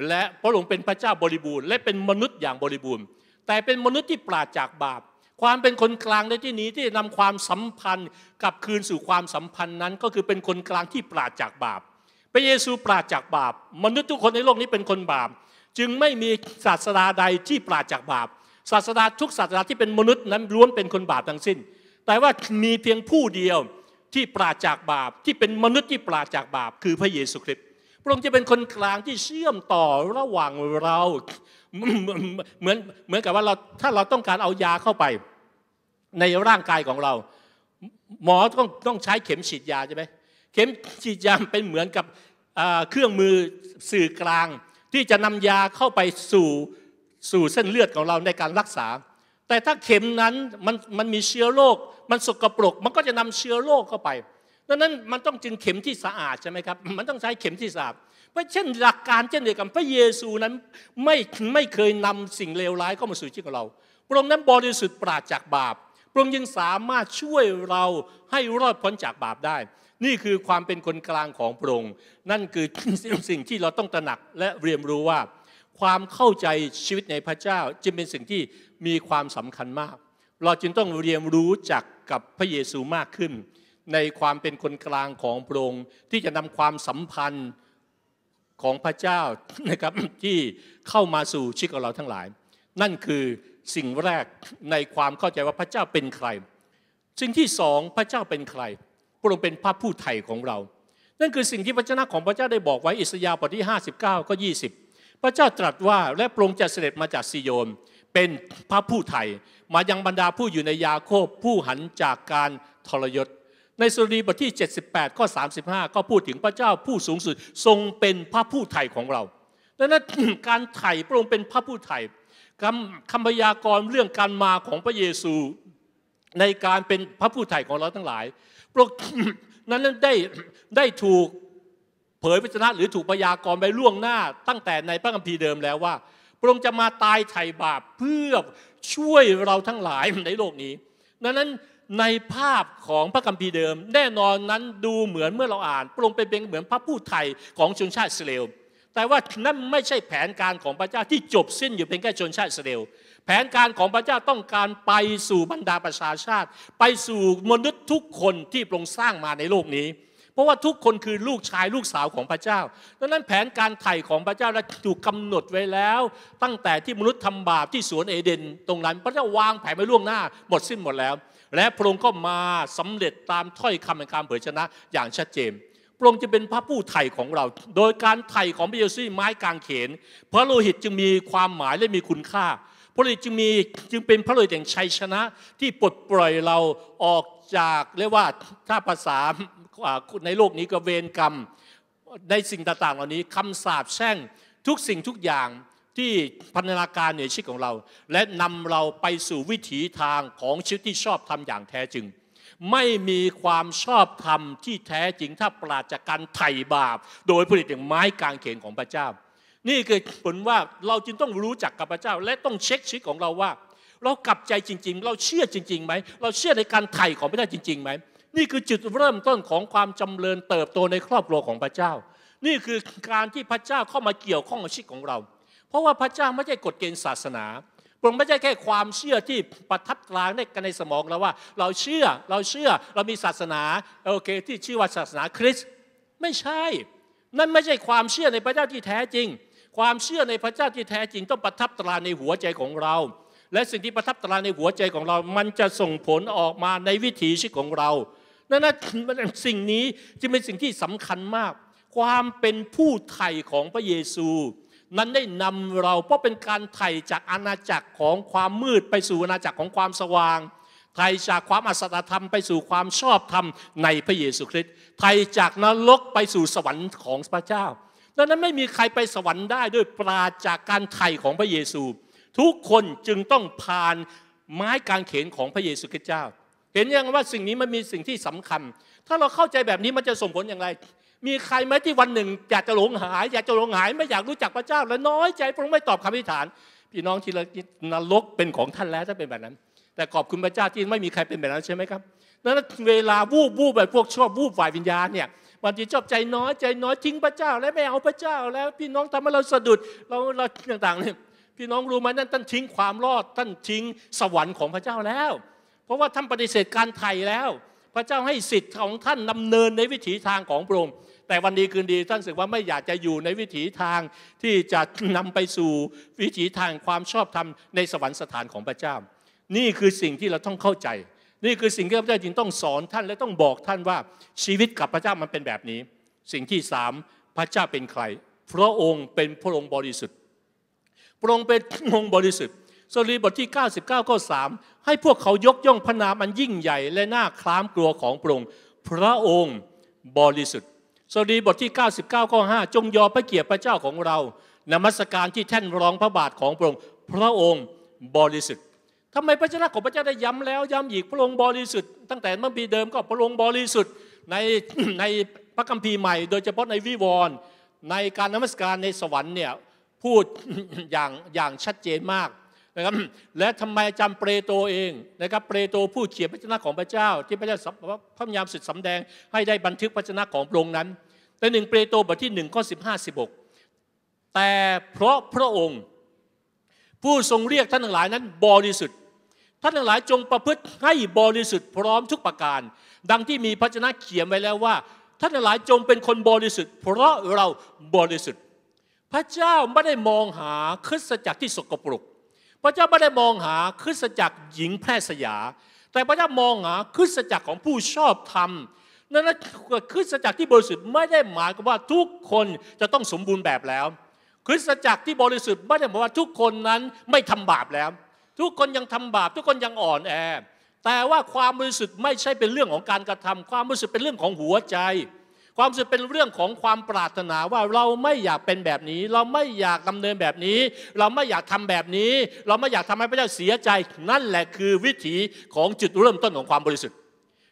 และพระองค์เป็นพระเจ้าบริบูรณ์และเป็นมนุษย์อย่างบริบูรณ์แต่เป็นมนุษย์ที่ปราศจากบาป ความเป็นคนกลางในที่นี้ที่นำความสัมพันธ์กับคืนสู่ความสัมพันธ์นั้น ก็คือเป็นคนกลางที่ปราศจากบาป พระเยซูปราศจากบาป มนุษย์ทุกคนในโลกนี้เป็นคนบาป จึงไม่มีศาสดาใดที่ปราศจากบาปศาสดาทุกศาสดาที่เป็นมนุษย์นั้นล้วนเป็นคนบาปทั้งสิ้น แต่ว่ามีเพียงผู้เดียวที่ปราศจากบาป ที่เป็นมนุษย์ที่ปราศจากบาป คือพระเยซูคริสต์พระองค์จะเป็นคนกลางที่เชื่อมต่อระหว่างเราเหมือนเหมือนกับว่าเราถ้าเราต้องการเอายาเข้าไปในร่างกายของเรา หมอต้องต้องใช้เข็มฉีดยาใช่ไหมเข็มฉีดยาเป็นเหมือนกับเครื่องมือสื่อกลาง ที่จะนำยาเข้าไปสู่สู่เส้นเลือดของเราในการรักษา แต่ถ้าเข็มนั้นมันมันมีเชื้อโรคมันสกปรก มันก็จะนำเชื้อโรคเข้าไปดังนั้นมันต้องจึงเข็มที่สะอาดใช่ไหมครับมันต้องใช้เข็มที่สะอาดราะเช่นหลักการเช่นเดียวกันพระเยซูนั้น ไม่ไม่เคยนำสิ่งเลวร้ายเข้ามาสู่ชีวิตของเราพระองค์นั้นบริสุทธิ์ปราศจากบาปพระองค์ยังสามารถช่วยเราให้รอดพ้นจากบาปได้ นี่คือความเป็นคนกลางของพระองค์ นั่นคือสิ่งที่เราต้องตระหนักและเรียนรู้ว่า ความเข้าใจชีวิตในพระเจ้า จึงเป็นสิ่งที่มีความสำคัญมาก เราจึงต้องเรียนรู้จากกับพระเยซูมากขึ้น ในความเป็นคนกลางของพระองค์ที่จะนำความสัมพันธ์ของพระเจ้านะครับที่เข้ามาสู่ชีวิตของเราทั้งหลาย นั่นคือสิ่งแรกในความเข้าใจว่าพระเจ้าเป็นใคร สิ่งที่สองพระเจ้าเป็นใครพระองค์เป็นพระผู้ไถ่ของเรา นั่นคือสิ่งที่พระเจ้าของพระเจ้าได้บอกไว้อิสยาห์บทที่ 59ก็20 พระเจ้าตรัสว่าและพระองค์จะเสด็จมาจากซิโยนเป็นพระผู้ไถ่มายังบรรดาผู้อยู่ในยาโคบผู้หันจากการทรยศในสุรีบทที่ 78ข้อ35 ก็พูดถึงพระเจ้าผู้สูงสุดทรงเป็นพระผู้ไถ่ของเราดังนั้นการไถ่พระองค์เป็นพระผู้ไถ่คำคำพยากรณ์เรื่องการมาของพระเยซูในการเป็นพระผู้ไถ่ของเราทั้งหลายพระนั้นได้ได้ถูกเผยพระชนะหรือถูกพยากรณ์ไปล่วงหน้าตั้งแต่ในพระคัมภีร์เดิมแล้วว่า พระองค์จะมาตายไถ่บาปเพื่อช่วยเราทั้งหลายในโลกนี้ดังนั้นในภาพของพระคัมภีร์เดิม แน่นอนนั้นดูเหมือนเมื่อเราอ่านปรงเป็นเหมือนพระผู้ไทยของชนชาติสาเอลแต่ว่านั่นไม่ใช่แผนการของพระเจ้าที่จบสิ้นอยู่เป็นแค่ชนชาติสาเอลแผนการของพระเจ้าต้องการไปสู่บรรดาประชาชาติ ไปสู่มนุษย์ทุกคนที่ปรุงสร้างมาในโลกนี้ เพราะว่าทุกคนคือลูกชายลูกสาวของพระเจ้า ดังนั้นแผนการไถ่ของพระเจ้าได้ถูกกาหนดไว้แล้ว ตั้งแต่ที่มนุษย์ทำบาปที่สวนเอเดนตรงนั้น พระเจ้าวางแผนไว้ล่วงหน้าหมดสิ้นหมดแล้วและพระองค์ก็มาสำเร็จตามถ้อยคำแห่งการเผยชนะอย่างชัดเจน พระองค์จะเป็นพระผู้ไถ่ของเราโดยการไถ่ของพระเยซูไม้กางเขนพระโลหิตจึงมีความหมายและมีคุณค่าพระโลหิตจึงมีจึงเป็นพระโลหิตแห่งชัยชนะที่ปลดปล่อยเราออกจากเรียกว่าถ้าภาษาในโลกนี้ก็เวรกรรมในสิ่งต่างๆเหล่านี้คำสาปแช่งทุกสิ่งทุกอย่างที่พันธนาการเหนือชีวิตของเรา และนำเราไปสู่วิถีทางของชีวิตที่ชอบทำอย่างแท้จริง ไม่มีความชอบธรรมที่แท้จริงถ้าปราศจากการไถ่บาปโดยผลิตอย่างไม้กางเขนของพระเจ้า นี่คือผลว่าเราจึงต้องรู้จักกับพระเจ้า และต้องเช็คชีวิตของเราว่า เรากลับใจจริงๆ เราเชื่อจริงๆไหมเราเชื่อในการไถ่ของพระเจ้าจริงๆไหมนี่คือจุดเริ่มต้นของความจำเริญเติบโตในครอบครัวของพระเจ้า นี่คือการที่พระเจ้าเข้ามาเกี่ยวข้องกับชีวิตของเราเพราะว่าพระเจ้าไม่ใช่กฎเกณฑ์ศาสนาพระองค์ไม่ใช่แค่ความเชื่อที่ประทับตรางในกันในสมองเราว่า เราเชื่อเราเชื่อเรามีศาสนา โอเค ที่ชื่อว่าศาสนาคริสต์ไม่ใช่ นั่นไม่ใช่ความเชื่อในพระเจ้าที่แท้จริง ความเชื่อในพระเจ้าที่แท้จริง ต้องประทับตราในหัวใจของเรา และสิ่งที่ประทับตราในหัวใจของเรา มันจะส่งผลออกมาในวิถีชีวิตของเรา นั่นนะสิ่งนี้จะเป็นสิ่งที่สำคัญมาก ความเป็นผู้ไถ่ของพระเยซูนั้นได้นำเราเพราะเป็นการไถ่จากอาณาจักรของความมืดไปสู่อาณาจักรของความสว่างไถ่จากความอัศรธรรมไปสู่ความชอบธรรมในพระเยซูคริสต์ไถ่จากนรกไปสู่สวรรค์ของพระเจ้าดังนั้นไม่มีใครไปสวรรค์ได้ด้วยปราจากการไถ่ของพระเยซู ทุกคนจึงต้องผ่านไม้กางเขนของพระเยซูคริสต์เจ้า เห็นยังว่าสิ่งนี้มันมีสิ่งที่สำคัญ ถ้าเราเข้าใจแบบนี้มันจะส่งผลอย่างไรมีใครไหมที่วันหนึ่งอยากจะหลงหาย อยากจะหลงหายไม่อยากรู้จักพระเจ้า และน้อยใจพระองค์ไม่ตอบคำอธิษฐาน พี่น้องที่นรกเป็นของท่านแล้วถ้าเป็นแบบนั้น แต่ขอบคุณพระเจ้าที่ไม่มีใครเป็นแบบนั้นใช่ไหมครับนั้นเวลาวูบวูบแบบพวกชอบวูบฝ่ายวิญญาณเนี่ยบางทีชอบใจน้อยใจน้อยทิ้งพระเจ้า และไม่เอาพระเจ้า แล้วพี่น้องทำให้เราสะดุดเราเราต่างๆเนี่ยพี่น้องรู้ไหมนั่นท่านทิ้งความรอดท่านทิ้งสวรรค์ของพระเจ้าแล้ว เพราะว่าท่านปฏิเสธการไถ่แล้ว พระเจ้าให้สิทธิ์ของท่านดำเนินในวิถีทางของพระองค์แต่วันดีคืนดีท่านสึกว่าไม่อยากจะอยู่ในวิถีทางที่จะนำไปสู่วิถีทางความชอบธรรมในสวรรค์สถานของพระเจ้า นี่คือสิ่งที่เราต้องเข้าใจ นี่คือสิ่งที่พระเจ้าจึงต้องสอนท่านและต้องบอกท่านว่าชีวิตกับพระเจ้ามันเป็นแบบนี้ สิ่งที่สามพระเจ้าเป็นใครพระองค์เป็นพระองค์บริสุทธิ์พระองค์เป็นองค์บริสุทธิ์สรีบทที่99ข้อมให้พวกเขายกย่องพระนามอันยิ่งใหญ่ และน่าคล้ามกลัวของพระองค์พระองค์บริสุทธิ์สดีบทที่ 99 ข้อ 5 จงยอมพระเกียรติพระเจ้าของเรา นมัสการที่แท่นรองพระบาทของพระองค์พระองค์บริสุทธิ์ทำไมพระเจ้าของพระเจ้าได้ย้ำแล้วย้ำอีกพระองค์บริสุทธิ์ตั้งแต่เมื่อปีเดิมก็พระองค์บริสุทธิ์ ในในพระคัมภีร์ใหม่โดยเฉพาะในวิวรณ์ในการนมัสการในสวรรค์เนี่ยพูดอย่างอย่างชัดเจนมากนะครับและทำไมจำเปโตรเองนะครับเปโตรผู้เขียนพระชนะของพระเจ้าที่พระเจ้าพระยามสุดสำแดงให้ได้บันทึกพระชนะของพระองค์นั้นในหนึ่งเปโตรบทที่หนึ่งข้อสิบห้าสิบหกแต่เพราะพระองค์ผู้ทรงเรียกท่านทั้งหลายนั้นบริสุทธิ์ท่านทั้งหลายจงประพฤติให้บริสุทธิ์ พร้อมทุกประการ ดังที่มีพระชนะเขียนไว้แล้วว่าท่านทั้งหลายจงเป็นคนบริสุทธิ์เพราะเราบริสุทธิ์พระเจ้าไม่ได้มองหาคริสตจักรที่สกปรกพระเจ้าไม่ได้มองหาคริสตจักรหญิงแพร่สยา แต่พระเจ้ามองหาคริสตจักรของผู้ชอบธรรมนั่นคริสตจักรที่บริสุทธิ์ไม่ได้หมายความว่าทุกคนจะต้องสมบูรณ์แบบแล้ว คริสตจักรที่บริสุทธิ์ไม่ได้หมายว่าทุกคนนั้นไม่ทำบาปแล้ว ทุกคนยังทำบาปทุกคนยังอ่อนแอ แต่ว่าความบริสุทธิ์ไม่ใช่เป็นเรื่องของการกระทำ ความบริสุทธิ์เป็นเรื่องของหัวใจความสุขเป็นเรื่องของความปรารถนาว่าเราไม่อยากเป็นแบบนี้ เราไม่อยากดำเนินแบบนี้ เราไม่อยากทำแบบนี้ เราไม่อยากทำให้พระเจ้าเสียใจนั่นแหละคือวิถีของจุดเริ่มต้นของความบริสุทธิ์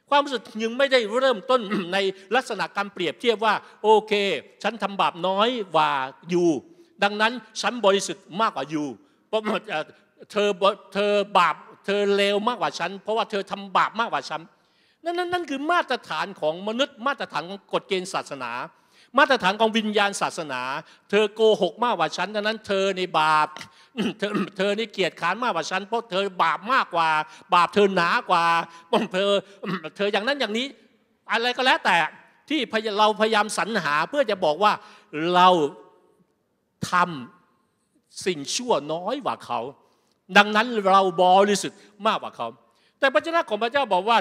ความบริสุทธิ์ยังไม่ได้เริ่มต้นในลักษณะการเปรียบเทียบว่า โอเค ฉันทำบาปน้อยกว่าอยู่ ดังนั้นฉันบริสุทธิ์มากกว่าอยู่เพราะเธอเธอบาปเธอเลวมากกว่าฉันเพราะว่าเธอทำบาปมากกว่าฉันนั่นนั่นนั่นคือมาตรฐานของมนุษย์ มาตรฐานของกฎเกณฑ์ศาสนา มาตรฐานของวิญญาณศาสนา เธอโกหก มากกว่าฉันดังนั้น เธอในบาปเธอเธอในเกียริค้านมากกว่าฉันเพราะเธอบาปมากกว่า บาปเธอหนากว่าเธอ เธออย่างนั้นอย่างนี้ อะไรก็แล้วแต่ที่เราพยายามสรรหาเพื่อจะบอกว่าเราทำสิ่งชั่วน้อยกว่าเขา ดังนั้นเราบริสุทธิ์มากกว่าเขาแต่พระเจ้าของพระเจ้าบอกว่า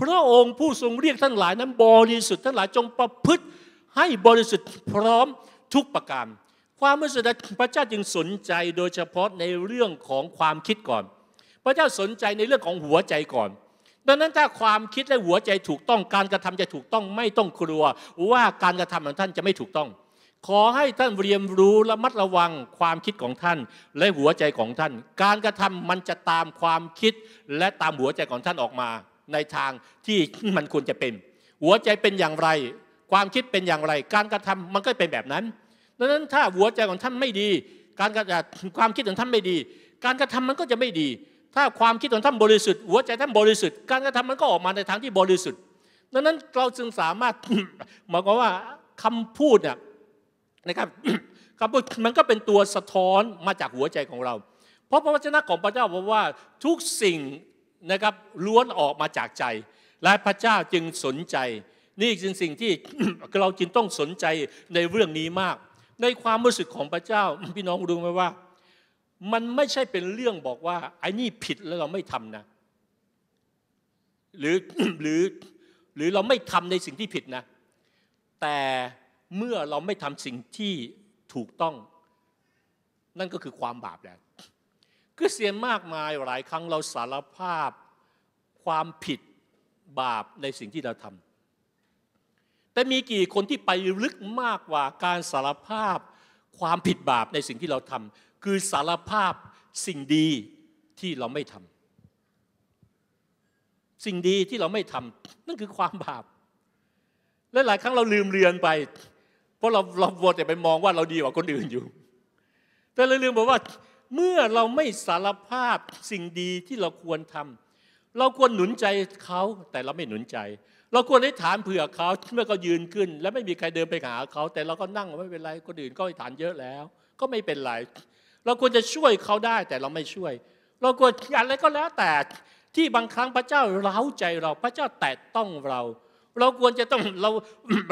พระองค์ผู้ทรงเรียกท่านหลายนั้นบริสุทธิ์ท่านหลายจงประพฤติให้บริสุทธิ์พร้อมทุกประการความบริสุทธิ์พระเจ้าจึงสนใจโดยเฉพาะในเรื่องของความคิดก่อน พระเจ้าสนใจในเรื่องของหัวใจก่อน ดังนั้นถ้าความคิดและหัวใจถูกต้องการกระทำจะถูกต้องไม่ต้องกลัวว่าการกระทำของท่านจะไม่ถูกต้องขอให้ท่านเรียนรู้ระมัดระวังความคิดของท่าน และหัวใจของท่าน การกระทำมันจะตามความคิดและตามหัวใจของท่านออกมา ในทางที่มันควรจะเป็น หัวใจเป็นอย่างไร ความคิดเป็นอย่างไร การกระทำมันก็เป็นแบบนั้น ดังนั้นถ้าหัวใจของท่านไม่ดี การกระทความคิดของท่านไม่ดี การกระทำมันก็จะไม่ดี ถ้าความคิดของท่านบริสุทธิ์หัวใจท่านบริสุทธิ์การกระทำมันก็ออกมาในทางที่บริสุทธิ์ดังนั้นเราจึงสามารถหมายความว่าคำพูดเนี่ยนะครับคำพูดมันก็เป็นตัวสะท้อนมาจากหัวใจของเรา เพราะพระวจนะของพระเจ้าบอกว่าทุกสิ่งนะครับล้วนออกมาจากใจ และพระเจ้าจึงสนใจ นี่จึงสิ่งที่เราจึงต้องสนใจในเรื่องนี้มาก ในความรู้สึกของพระเจ้าพี่น้องรู้ไหมว่า มันไม่ใช่เป็นเรื่องบอกว่าไอ้นี่ผิดแล้วเราไม่ทำนะ หรือหรือหรือเราไม่ทำในสิ่งที่ผิดนะแต่เมื่อเราไม่ทำสิ่งที่ถูกต้อง นั่นก็คือความบาปแล้วคือเสียนมากมายหลายครั้งเราสารภาพความผิดบาปในสิ่งที่เราทำแต่มีกี่คนที่ไปลึกมากกว่าการสารภาพ ความผิดบาปในสิ่งที่เราทำคือสารภาพสิ่งดีที่เราไม่ทำสิ่งดีที่เราไม่ทำนั่นคือความบาป และหลายครั้งเราลืมเรียนไปราะเราเราวัวแต่ไปมองว่าเราดีกว่าคนอื่นอยู่ แต่เราลืมบอกว่าเมื่อเราไม่สารภาพสิ่งดีที่เราควรทำ เราควรหนุนใจเขาแต่เราไม่หนุนใจ เราควรได้ฐานเผื่อเขาเมื่อเขายืนขึ้น และไม่มีใครเดินไปหาเขาแต่เราก็นั่งไม่เป็นไรคนอื่นก็ฐานเยอะแล้ว ก็ไม่เป็นไรเราควรจะช่วยเขาได้แต่เราไม่ช่วย เราควรอะไรก็แล้วแต่ที่บางครั้งพระเจ้าเร้าใจเราพระเจ้าแตะต้องเราเราควรจะต้องเรา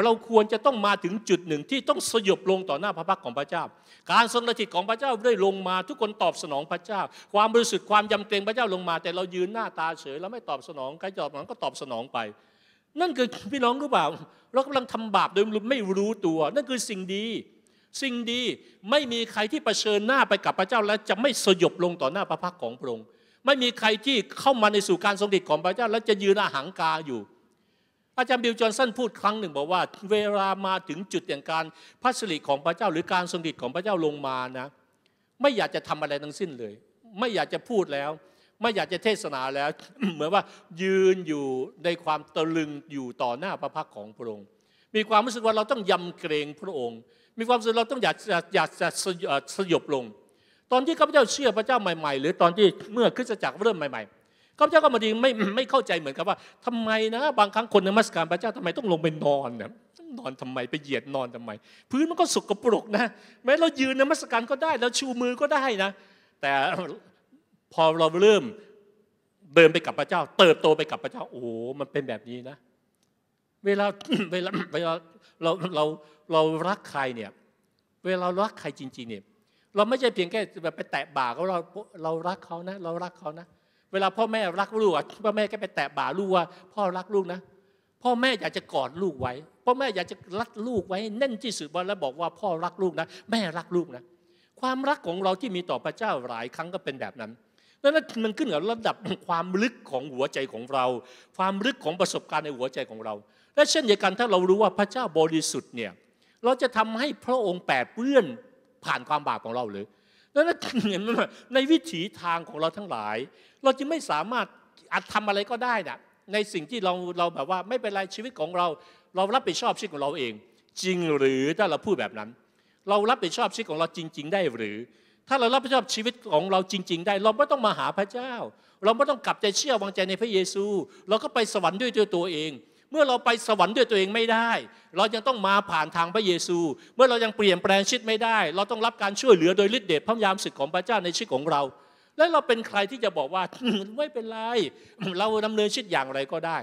เราควรจะต้องมาถึงจุดหนึ่งที่ต้องสยบลงต่อหน้าพระพักของพระเจ้า การทรงะถิดของพระเจ้าได้ลงมาทุกคนตอบสนองพระเจ้า ความบริสุทธิ์ความยำเกรงพระเจ้าลงมา แต่เรายืนหน้าตาเฉยแล้วไม่ตอบสนองใครตอบสนองก็ตอบสนองไป นั่นคือพี่น้องรู้เปล่า เรากำลังทำบาปโดยไม่รู้ตัว นั่นคือสิ่งดี สิ่งดีไม่มีใครที่เผชิญหน้าไปกับพระเจ้า และจะไม่สยบลงต่อหน้าพระพักของพระองค์ไม่มีใครที่เข้ามาในสู่การทรงะถิตของพระเจ้า และจะยืนอาหังกาอยู่อาจารย์บิลจอห์นสันพูดครั้งหนึ่งบอกว่าเวลามาถึงจุดอย่างการพัสริของพระเจ้าหรือการทรงดิตของพระเจ้าลงมานะไม่อยากจะทำอะไรทั้งสิ้นเลย ไม่อยากจะพูดแล้ว ไม่อยากจะเทศนาแล้วเหมือนว่ายืนอยู่ในความตะลึงอยู่ต่อหน้าพระพักของพระองค์ มีความรู้สึกว่าเราต้องยำเกรงพระองค์ มีความรู้สึกเราต้องอยากจะอยากจะสยบลง ตอนที่ข้าพเจ้าเชื่อพระเจ้าใหม่ๆ หรือตอนที่เมื่อขึ้นจักรเริ่มใหม่ๆข้าพเจ้าก็บางทีไม่ไม่เข้าใจเหมือนกับว่าทำไมนะบางครั้งคนในมัสการพระเจ้าทำไมต้องลงไปนอนเนี่ยนอนทำไมไปเหยียดนอนทำไมพื้นมันก็สกปรกนะแม้เรายืนนมัสการก็ได้แล้วชูมือก็ได้นะ แต่พอเราเริ่มเดินไปกับพระเจ้า เติบโตไปกับพระเจ้าโอ้มันเป็นแบบนี้นะ เวลาเวลาเวลาเราเราเรารักใครเนี่ยเวลารักใครจริงๆเนี่ยเราไม่ใช่เพียงแค่แบบไปแตะบ่าเขาเราเรารักเขานะเรารักเขานะเวลาพ่อแม่รักลูกพ่อแม่ก็ไปแตะบ่าลูกว่า พ่อรักลูกนะ พ่อแม่อยากจะกอดลูกไว้พ่อแม่อยากจะรัดลูกไว้แน่นที่สุดวันแล้วบอกว่าพ่อรักลูกนะ แม่รักลูกนะ ความรักของเราที่มีต่อพระเจ้าหลายครั้งก็เป็นแบบนั้น นั้นมันขึ้นกับระดับความลึกของหัวใจของเรา ความลึกของประสบการณ์ในหัวใจของเรา และเช่นเดียวกันถ้าเรารู้ว่าพระเจ้าบริสุทธิ์เนี่ยเราจะทำให้พระองค์แปดเปื้อนผ่านความบาปของเราหรือนั้นในวิถีทางของเราทั้งหลายเราจะไม่สามารถอาจทำอะไรก็ได้นะในสิ่งที่เราเราแบบว่าไม่เป็นไรชีวิตของเรา เรารับผิดชอบชีวิตของเราเอง จริงหรือถ้าเราพูดแบบนั้น เรารับผิดชอบชีวิตของเราจริง ๆได้หรือ ถ้าเรารับผิดชอบชีวิตของเราจริง ๆ ได้ เราไม่ต้องมาหาพระเจ้า เราไม่ต้องกลับใจเชื่อวางใจในพระเยซู เราก็ไปสวรรค์ด้วยตัวเอง เมื่อเราไปสวรรค์ด้วยตัวเองไม่ได้ เรายังต้องมาผ่านทางพระเยซู เมื่อเรายังเปลี่ยนแปลงชีวิตไม่ได้ เราต้องรับการช่วยเหลือโดยฤทธิเดชพระยามสึกของพระเจ้าในชีวิตของเราแล้วเราเป็นใครที่จะบอกว่าไม่เป็นไรเราดำเนินชีวิตอย่างไรก็ได้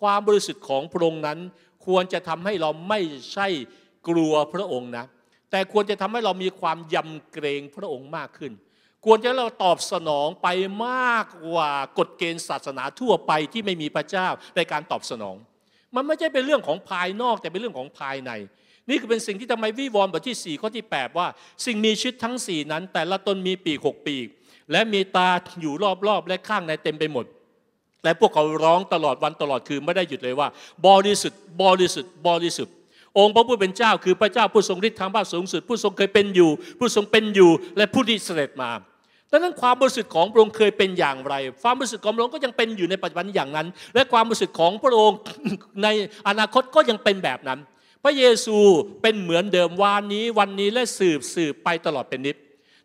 ความบริสุทธิ์ของพระองค์นั้น ควรจะทำให้เราไม่ใช่กลัวพระองค์นะ แต่ควรจะทำให้เรามีความยำเกรงพระองค์มากขึ้น ควรจะเราตอบสนองไปมากกว่ากฎเกณฑ์ศาสนาทั่วไปที่ไม่มีพระเจ้าในการตอบสนอง มันไม่ใช่เป็นเรื่องของภายนอกแต่เป็นเรื่องของภายใน นี่คือเป็นสิ่งที่ทำไมวิวรณ์บทที่4ข้อที่8 ว่าสิ่งมีชีวิตทั้ง 4 นั้น แต่ละตนมีปีก6ปีกและมีตาอยู่รอบๆและข้างในเต็มไปหมดและพวกเขาร้องตลอดวันตลอดคืนไม่ได้หยุดเลยว่าบริสุทธิ์บริสุทธิ์บริสุทธิ์องค์พระผู้เป็นเจ้าคือพระเจ้าผู้ทรงฤทธิ์ทางพาะสูงสุด ผู้ทรงเคยเป็นอยู่ ผู้ทรงเป็นอยู่ และผู้ที่เสด็จมาดังนั้นความบริสุทธิ์ของพระองค์เคยเป็นอย่างไร ความบริสุทธิ์ของพระองค์ก็ยังเป็นอยู่ในปัจจุบันอย่างนั้น และความบริสุทธิ์ของพระองค์ในอนาคตก็ยังเป็นแบบนั้น พระเยซูเป็นเหมือนเดิมวานนี้วันนี้และสืบสืบไปตลอดเป็นนิพ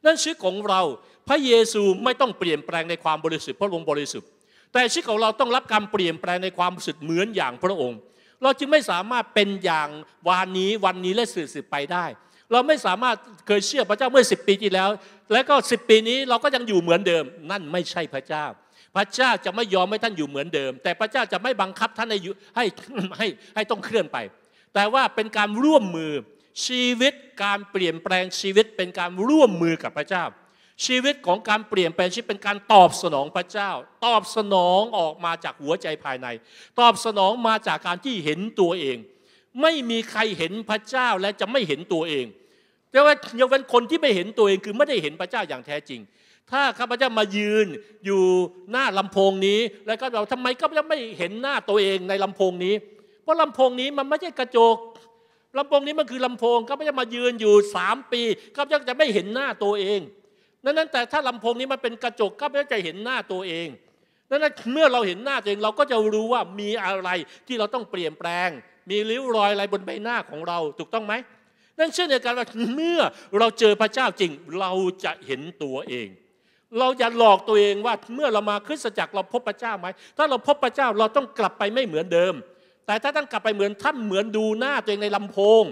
นั่นชวิตของเราพระเยซูไม่ต้องเปลี่ยนแปลงในความบริสุทธิ์พระองค์บริสุทธิ์ แต่ชีวิตของเราต้องรับการเปลี่ยนแปลงในความบริสุทธิ์เหมือนอย่างพระองค์ เราจึงไม่สามารถเป็นอย่างวานนี้วันนี้และสืบสืบไปได้ เราไม่สามารถเคยเชื่อพระเจ้าเมื่อสิปีที่แล้ว และก็สิปีนี้เราก็ยังอยู่เหมือนเดิม นั่นไม่ใช่พระเจ้า พระเจ้าจะไม่ยอมให้ท่านอยู่เหมือนเดิม แต่พระเจ้าจะไม่บังคับท่าน ให้ให้ให้ให้ต้องเคลื่อนไป แต่ว่าเป็นการร่วมมือชีวิตการเปลี่ยนแปลงชีวิตเป็นการร่วมมือกับพระเจ้าชีวิตของการเปลี่ยนแปลงชีวิตเป็นการตอบสนองพระเจ้า ตอบสนองออกมาจากหัวใจภายใน ตอบสนองมาจากการที่เห็นตัวเอง ไม่มีใครเห็นพระเจ้าและจะไม่เห็นตัวเอง แต่ว่ายกเว้นคนที่ไม่เห็นตัวเองคือไม่ได้เห็นพระเจ้าอย่างแท้จริง ถ้าข้าพเจ้ามายืนอยู่หน้าลำโพงนี้ แล้วก็เราทำไมข้าพเจ้าไม่เห็นหน้าตัวเองในลำโพงนี้ เพราะลำโพงนี้มันไม่ใช่กระจกลำโพงนี้มันคือลำโพงข้าพเจ้ามายืนอยู่สามปีข้าพเจ้าจะไม่เห็นหน้าตัวเองนั้นแต่ถ้าลำโพงนี้มันเป็นกระจกก็ไม่จะเห็นหน้าตัวเอง นั้นเมื่อเราเห็นหน้าตัวเองเราก็จะรู้ว่ามีอะไรที่เราต้องเปลี่ยนแปลง มีริ้วรอยอะไรบนใบหน้าของเราถูกต้องไหม นั่นเช่นเดียวกันว่าเมื่อเราเจอพระเจ้าจริงเราจะเห็นตัวเอง เราอย่าหลอกตัวเองว่าเมื่อเรามาคริสตจักรเราพบพระเจ้าไหม ถ้าเราพบพระเจ้าเราต้องกลับไปไม่เหมือนเดิม แต่ถ้าท่านกลับไปเหมือนท่านเหมือนดูหน้าตัวเองในลำโพง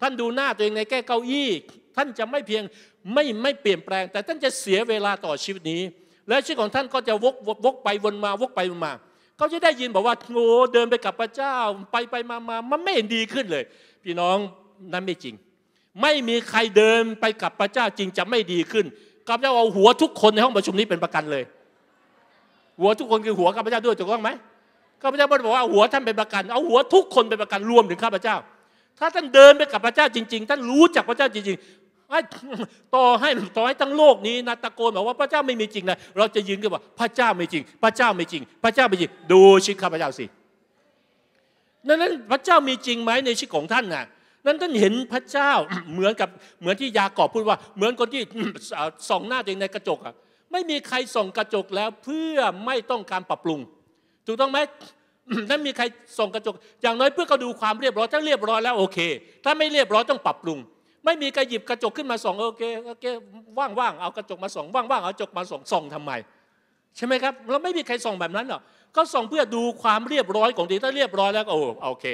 ท่านดูหน้าตัวเองในแก้เก้าอี้ท่านจะไม่เพียงไม่ไม่เปลี่ยนแปลง แต่ท่านจะเสียเวลาต่อชีวิตนี้ และชีวิตของท่านก็จะวกวกไปวนมาวกไปวนมา เขาจะได้ยินบอกว่าโง่เดินไปกับพระเจ้าไปไปมามามันไม่เห็นดีขึ้นเลย พี่น้องนั้นไม่จริง ไม่มีใครเดินไปกับพระเจ้าจริง จะไม่ดีขึ้นกับเจ้าเอาหัวทุกคนในห้องประชุมนี้เป็นประกันเลย หัวทุกคนคือหัวข้าพเจ้าด้วยถูกต้องไหมข้าพเจ้าไม่ได้บอกว่าหัวท่านเป็นประกัน เอาหัวทุกคนเป็นประกันรวมถึงข้าพเจ้า ถ้าท่านเดินไปกับพระเจ้าจริง ๆ ท่านรู้จักพระเจ้าจริง ๆต่อให้ต่อให้ทั้งโลกนี้นะตะโกนบอกว่าพระเจ้าไม่มีจริงนะเราจะยืนกันว่าพระเจ้าไม่จริง พระเจ้าไม่จริง พระเจ้าไม่จริงดูชีวิตข้าพเจ้าสินั้นนั้นพระเจ้ามีจริงไหมในชีวิตของท่านน่ะนั้นท่านเห็นพระเจ้าเหมือนกับเหมือนที่ยากอบพูดว่า เหมือนคนที่ส่อง หน้าตัวเองในกระจกอ่ะไม่มีใครส่องกระจกแล้วเพื่อไม่ต้องการปรับปรุง ถูกต้องไหมนั้นมีใครส่องกระจก อย่างน้อยเพื่อเขาดูความเรียบร้อยถ้าเรียบร้อยแล้วโอเค ถ้าไม่เรียบร้อยต้องปรับปรุงไม่มีกระหยิบกระจกขึ้นมาส่องโอเคโอเคว่างๆเอากระจกมาส่องว่างๆเอากระจกมาส่องส่องทำไม ใช่ไหมครับเราไม่มีใครส่องแบบนั้นหรอกก็ส่องเพื่อดูความเรียบร้อยของดีถ้าเรียบร้อยแล้วโอ้โอเค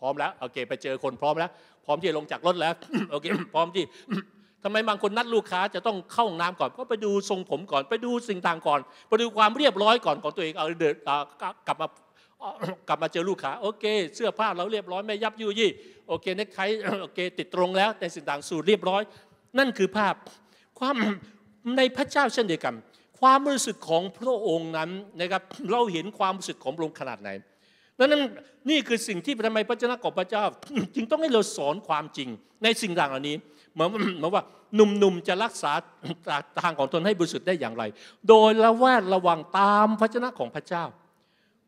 พร้อมแล้ว โอเค ไปเจอคนพร้อมแล้ว พร้อมที่จะลงจากรถแล้วโอเคพร้อมที่ ทำไมบางคนนัดลูกค้าจะต้องเข้าห้องน้ำก่อนก็ไปดูทรงผมก่อนไปดูสิ่งต่างก่อน ไปดูความเรียบร้อยก่อนของตัวเองเอาเดินกลับมากลับมาเจอลูกค้าโอเคเสื้อผ้าเราเรียบร้อย ไม่ยับยุยี่โอเคเน็ไทโอเคติดตรงแล้วในสิ่งต่างสูตรเรียบร้อย นั่นคือภาพความในพระเจ้าเช่นเดียวกันความรู้สึกของพระองค์นั้นนะครับเราเห็นความรู้สึกของพระองค์ขนาดไหนดังนั้นนี่คือสิ่งที่ทำไมพระเจ้าของพระเจ้าจึงต้องให้เราสอนความจริงในสิ่งต่างเหล่านี้หมายว่าหนุ่มๆจะรักษาทางของตนให้บริสุทธิ์ได้อย่างไร โดยละแวดระวังตามพระเจ้าของพระเจ้า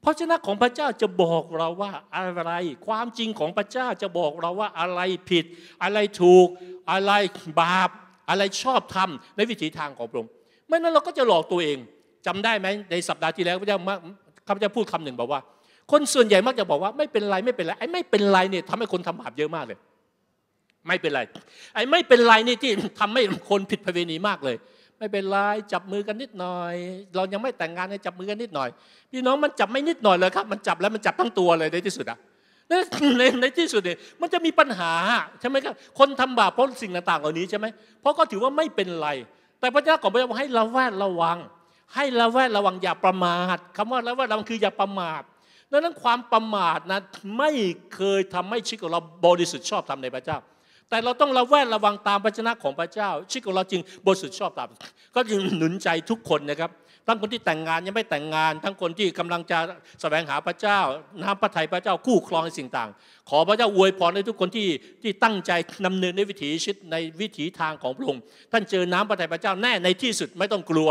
พราะชนะของพระเจ้าจะบอกเราว่าอะไรความจริงของพระเจ้าจะบอกเราว่าอะไรผิด อะไรถูก อะไรบาป อะไรชอบทำในวิถีทางของพระองค์ไม่นั้นเราก็จะหลอกตัวเอง จำได้ไหมในสัปดาห์ที่แล้วพระเจ้าข้าพเจ้าพูดคำหนึ่งบอกว่า คนส่วนใหญ่มักจะบอกว่า ไม่เป็นไร ไม่เป็นไร ไอ้ ไม่เป็นไรเนี่ยทำให้คนทำบาปเยอะมากเลย ไม่เป็นไรไอ้ไม่เป็นไรนี่ที่ทำให้คนผิดประเวณีมากเลยไม่เป็นไรจับมือกันนิดหน่อย เรายังไม่แต่งงานเลยจับมือกันนิดหน่อยพี่น้องมันจับไม่นิดหน่อยเลยครับ มันจับแล้วมันจับทั้งตัวเลยในที่สุดอะในในที่สุดเนี่ยมันจะมีปัญหาใช่ไหมครับคนทำบาปเพราะสิ่งต่างๆเหล่านี้ใช่ไหมเพราะก็ถือว่าไม่เป็นไรแต่พระเจ้าของพระเจ้าให้ระแวดระวัง ให้ระแวดระวังอย่าประมาทคำว่าระแวดระวังคืออย่าประมาทดังนั้นความประมาทนะไม่เคยทำให้ชีวิตของเราบริสุทธิ์ชอบทำในพระเจ้าแต่เราต้องระแวดระวังตามพระชนะของพระเจ้าชีวิตของเราจริงบริสุทธิ์ชอบตามก็จึงหนุนใจทุกคนนะครับ ทั้งคนที่แต่งงานยังไม่แต่งงาน ทั้งคนที่กำลังจะแสวงหาพระเจ้า น้ำพระทัยพระเจ้าคู่ครองในสิ่งต่างขอพระเจ้าอวยพรให้ทุกคนที่ที่ตั้งใจำเนินในวิถีชีวิตในวิถีทางของพระองค์ท่านเจอน้ำพระทัยพระเจ้าแน่ในที่สุดไม่ต้องกลัว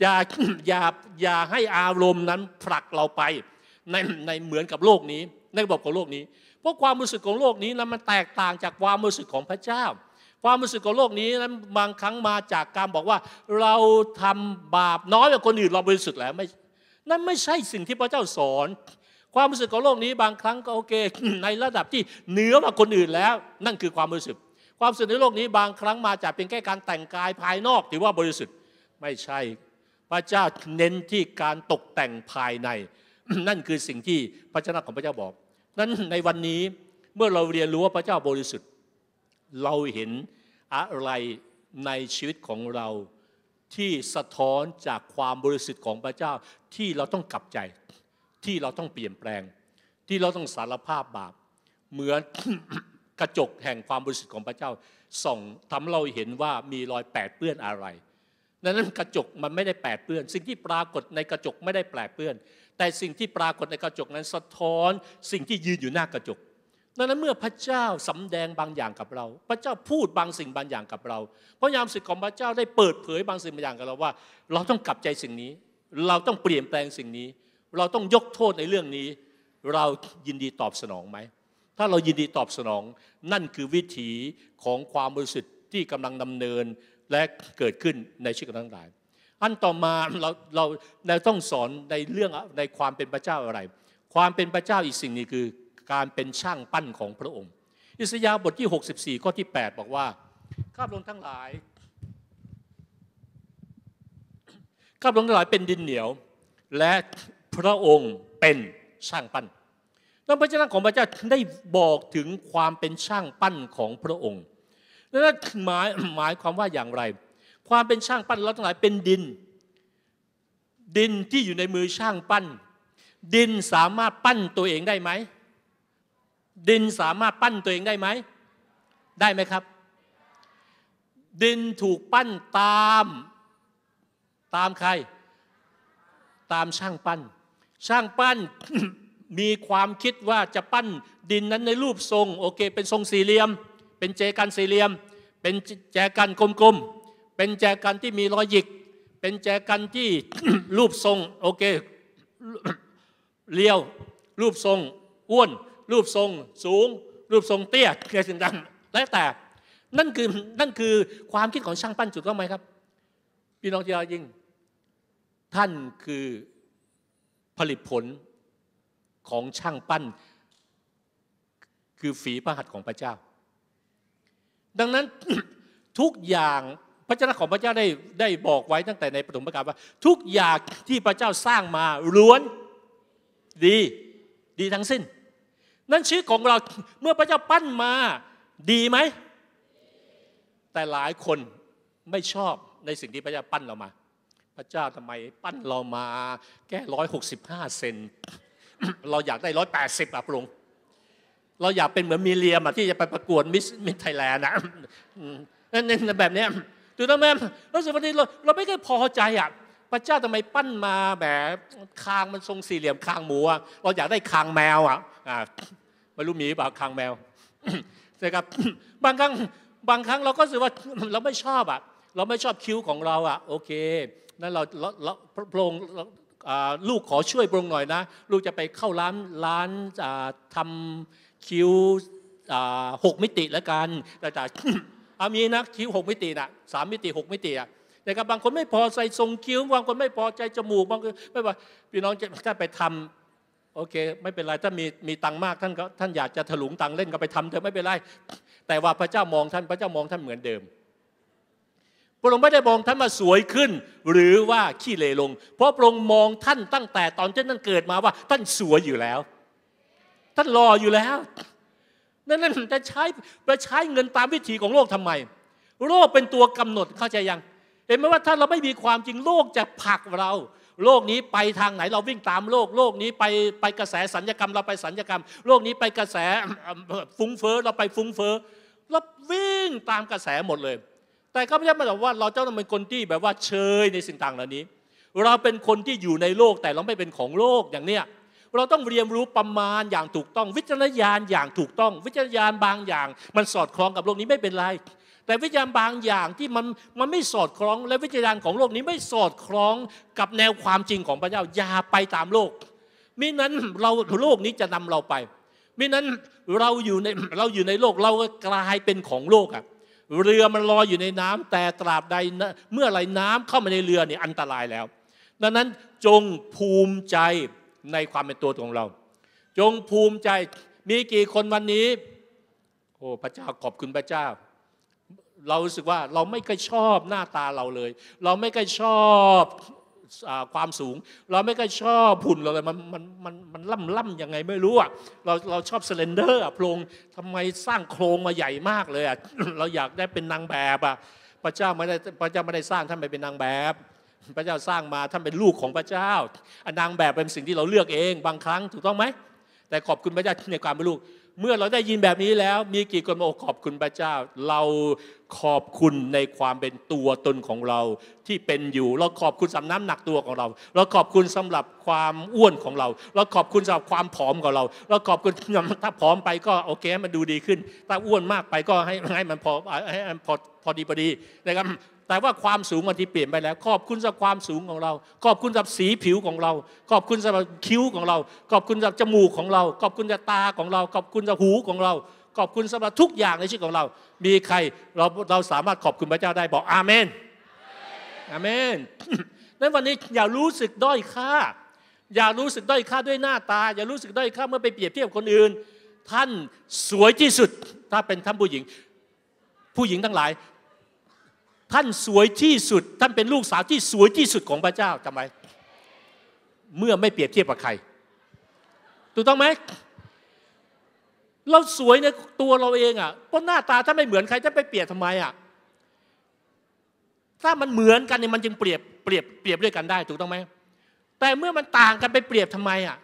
อย่าอย่าอย่าให้อารมณ์นั้นผลักเราไปในในเหมือนกับโลกนี้ ในระบบของโลกนี้เพราะความรู้สึกของโลกนี้นั้นมันแตกต่างจากความรู้สึกของพระเจ้า ความรู้สึกของโลกนี้นั้นบางครั้งมาจากการบอกว่าเราทำบาปน้อยกว่าคนอื่นเราบริสุทธิ์แล้วไม่ นั่นไม่ใช่สิ่งที่พระเจ้าสอน ความรู้สึกของโลกนี้บางครั้งก็โอเคในระดับที่เหนือกว่า คนอื่นแล้วนั่นคือความรู้สึก ความรู้สึกในโลกนี้บางครั้งมาจากเป็นแค่การแต่งกายภายนอก ถือว่าบริสุทธิ์ไม่ใช่ พระเจ้าเน้นที่การตกแต่งภายใน นั่นคือสิ่งที่พระเจ้าของพระเจ้าบอกนั้นในวันนี้เมื่อเราเรียนรู้ว่าพระเจ้าบริสุทธิ์เราเห็นอะไรในชีวิตของเราที่สะท้อนจากความบริสุทธิ์ของพระเจ้าที่เราต้องกลับใจที่เราต้องเปลี่ยนแปลงที่เราต้องสารภาพบาปเหมือนกระจกแห่งความบริสุทธิ์ของพระเจ้าส่องทำเราเห็นว่ามีรอยแปดเปื้อนอะไรนั้นกระจกมันไม่ได้แปดเปื้อน สิ่งที่ปรากฏในกระจกไม่ได้แปดเปื้อนแต่สิ่งที่ปรากฏในกระจกนั้นสะท้อนสิ่งที่ยืนอยู่หน้ากระจก ดังนั้นเมื่อพระเจ้าสำแดงบางอย่างกับเรา พระเจ้าพูดบางสิ่งบางอย่างกับเราเพราะยามสิทธิ์ของพระเจ้าได้เปิดเผยบางสิ่งบางอย่างกับเราว่า เราต้องกลับใจสิ่งนี้ เราต้องเปลี่ยนแปลงสิ่งนี้ เราต้องยกโทษในเรื่องนี้ เรายินดีตอบสนองไหมถ้าเรายินดีตอบสนอง นั่นคือวิถีของความบริสุทธิ์ที่กำลังดำเนินและเกิดขึ้นในชีวิตทั้งหลายอันต่อมาเราเราเราต้องสอนในเรื่องในความเป็นพระเจ้าอะไร ความเป็นพระเจ้าอีกสิ่งนี้คือการเป็นช่างปั้นของพระองค์ อิสยาห์บทที่ 64ข้อที่ 8 บอกว่า ข้าพระองค์ทั้งหลาย ข้าพระองค์ทั้งหลายเป็นดินเหนียว และพระองค์เป็นช่างปั้นดังพระเจ้าของพระเจ้าได้บอกถึงความเป็นช่างปั้นของพระองค์นั่นหมายหมายความว่าอย่างไรความเป็นช่างปั้นเราทั้งหลายเป็นดิน ดินที่อยู่ในมือช่างปั้น ดินสามารถปั้นตัวเองได้ไหม ดินสามารถปั้นตัวเองได้ไหม ได้ไหมครับ ดินถูกปั้นตาม ตามใคร ตามช่างปั้น ช่างปั้นมีความคิดว่าจะปั้น ดินนั้นในรูปทรง โอเค เป็นทรงสี่เหลี่ยม เป็นเจกันสี่เหลี่ยม เป็นแจกันกลมๆเป็นแจกันที่มีรอยหยิก เป็นแจกันที่รูปทรงโอเคเลี้ยวรูปทรงอ้วน รูปทรงสูงรูปทรงเตี้ยเคลียร์สินดังแล้วแต่นั่นคือนั่นคือ ความคิดของช่างปั้นจุดก็ไหมครับพี่น้องที่เรายิ่ง ท่านคือผลิตผลของช่างปั้น คือฝีพระหัตถ์ของพระเจ้า ดังนั้นทุกอย่างระเจ้าของพระเจ้าได้ได้บอกไว้ตั้งแต่ในปฐมกาลว่า ทุกอย่างที่พระเจ้าสร้างมาล้วนดีดีทั้งสิ้นนั่นชื่อของเราเมื่อพระเจ้าปั้นมา ดีไหมแต่หลายคนไม่ชอบในสิ่งที่พระเจ้าปั้นเรามา พระเจ้าทำไมปั้นเรามาแค่ร้อยหกสิบห้าเซนเราอยากได้ร้อยแปดสิบอะพระองค์เราอยากเป็นเหมือนมีเลียมที่จะไปประกวดมิสมิสไทยแลนด์นะนั่นแบบนี้ถูกต้องไหมรู้สึกวี้เราเราไม่เคยพอใจอ่ะ พระเจ้าทำไมปั้นมาแบบคางมันทรงสี่เหลี่ยมคางหมูอ่ะ เราอยากได้คางแมวอ่ะไม่รู้มีเปล่าคางแมวนะครับ บางครั้งบางครั้งเราก็รู้สึกว่าเราไม่ชอบอ่ะ เราไม่ชอบคิ้วของเราอ่ะโอเคนั่นเราเราพระองค์ลูกขอช่วยปรุงหน่อยนะ ลูกจะไปเข้าร้านร้านทำคิ้วหกมิติแล้วกันแต่อามีนะคิ้วหกมิตินะสามมิติหกมิติอ่ะนะครับบางคนไม่พอใจทรงคิ้วบางคนไม่พอใจจมูกบางคนไม่ว่าพี่น้องถ้าไปทำโอเคไม่เป็นไรถ้ามีมีตังมากท่านก็ท่านอยากจะถลุงตังเล่นก็ไปทำเถอะไม่เป็นไรแต่ว่าพระเจ้ามองท่าน พระเจ้ามองท่านเหมือนเดิมพระองค์ไม่ได้มองท่านมาสวยขึ้น หรือว่าขี้เลลง เพราะพระองค์มองท่านตั้งแต่ตอนที่ท่านเกิดมาว่าท่านสวยอยู่แล้ว ท่านรออยู่แล้วนั่นนั่นจะใช้ไปใช้เงินตามวิถีของโลกทำไมโลกเป็นตัวกำหนดเข้าใจยัง เห็นไหมว่าถ้าเราไม่มีความจริงโลกจะผลักเรา โลกนี้ไปทางไหน เราวิ่งตามโลกโลกนี้ไปไปกระแสสัญญกรรมเราไปสัญญกรรมโลกนี้ไปกระแสฟุ้งเฟ้อเราไปฟุ้งเฟ้อเราวิ่งตามกระแสหมดเลย แต่ก็ไม่ได้หมายว่าเราเจ้าต้องเป็นคนที่แบบว่าเชยในสิ่งต่างเหล่านี้ เราเป็นคนที่อยู่ในโลกแต่เราไม่เป็นของโลกอย่างเนี้ยเราต้องเรียนรู้ประมาณอย่างถูกต้อง วิจารณญาณอย่างถูกต้อง วิจารณญาณบางอย่าง มันสอดคล้องกับโลกนี้ไม่เป็นไรแต่วิจารณ์บางอย่างที่มันมันไม่สอดคล้องและวิจารณ์ของโลกนี้ไม่สอดคล้องกับแนวความจริงของพระเจ้าอย่าไปตามโลกมินั้นเราโลกนี้จะนำเราไปมินั้นเราอยู่ในเราอยู่ในโลกเราก็กลายเป็นของโลกอะเรือมันลอยอยู่ในน้ำแต่ตราบใด เมื่อไรน้ำเข้ามาในเรือเนี่ยอันตรายแล้ว ดังนั้นจงภูมิใจในความเป็นตัวของเรา จงภูมิใจมีกี่คนวันนี้ โอ้พระเจ้าขอบคุณพระเจ้า เรารู้สึกว่าเราไม่เคยชอบหน้าตาเราเลย เราไม่เคยชอบความสูง เราไม่เคยชอบหุ่นเราเลยมันมันมันมันล่ำล่ำยังไงไม่รู้อ่ะเราเราชอบสเลนเดอร์อ่ะโพรงทำไมสร้างโครงมาใหญ่มากเลยอ่ะเราอยากได้เป็นนางแบบอ่ะพระเจ้าไม่ได้พระเจ้าไม่ได้สร้างท่านไปเป็นนางแบบพระเจ้าสร้างมาท่านเป็นลูกของพระเจ้า อนางแบบเป็นสิ่งที่เราเลือกเองบางครั้งถูกต้องไหมแต่ขอบคุณพระเจ้าในความเป็นลูก เมื่อเราได้ยินแบบนี้แล้ว มีกี่คนมาขอบคุณพระเจ้า เราขอบคุณในความเป็นตัวตนของเราที่เป็นอยู่เราขอบคุณสำน้ำหนักตัวของเราเราขอบคุณสำหรับความอ้วนของเราเราขอบคุณสำหรับความผอมของเราเราขอบคุณถ้าผอมไปก็โอเคมันดูดีขึ้นถ้าอ้วนมากไปก็ให้ให้มันพอให้มันพอพอดีพอดีนะครับแต่ว่าความสูงมันที่เปลี่ยนไปแล้วขอบคุณสำหรับความสูงของเราขอบคุณสำหรับสีผิวของเราขอบคุณสำหรับคิ้วของเราขอบคุณสำหรับจมูกของเราขอบคุณสำหรับตาของเราขอบคุณสำหรับหูของเราขอบคุณสำหรับทุกอย่างในชีวิตของเรา มีใคร เราเราสามารถขอบคุณพระเจ้าได้บอกอาเมนอาเมนดังนวันนี้อย่ารู้สึกด้อยค่า อย่ารู้สึกด้อยค่าด้วยหน้าตา อย่ารู้สึกด้อยค่าเมื่อไปเปรียบเทียบคนอื่น ท่านสวยที่สุด ถ้าเป็นท่านผู้หญิง ผู้หญิงทั้งหลายท่านสวยที่สุดท่านเป็นลูกสาวที่สวยที่สุดของพระเจ้าจำไว้เมื่อไม่เปรียบเทียบกับใคร ถูกต้องไหมเราสวยในตัวเราเองอะ่ะเพราะหน้าตาถ้าไม่เหมือนใครจะไปเปรียบทำไมอะ่ะถ้ามันเหมือนกันเนี่ยมันจึงเปรียบเปรียบเปรียบด้วยกันได้ถูกต้องไหมแต่เมื่อมันต่างกันไปเปรียบทำไมอะ่ะ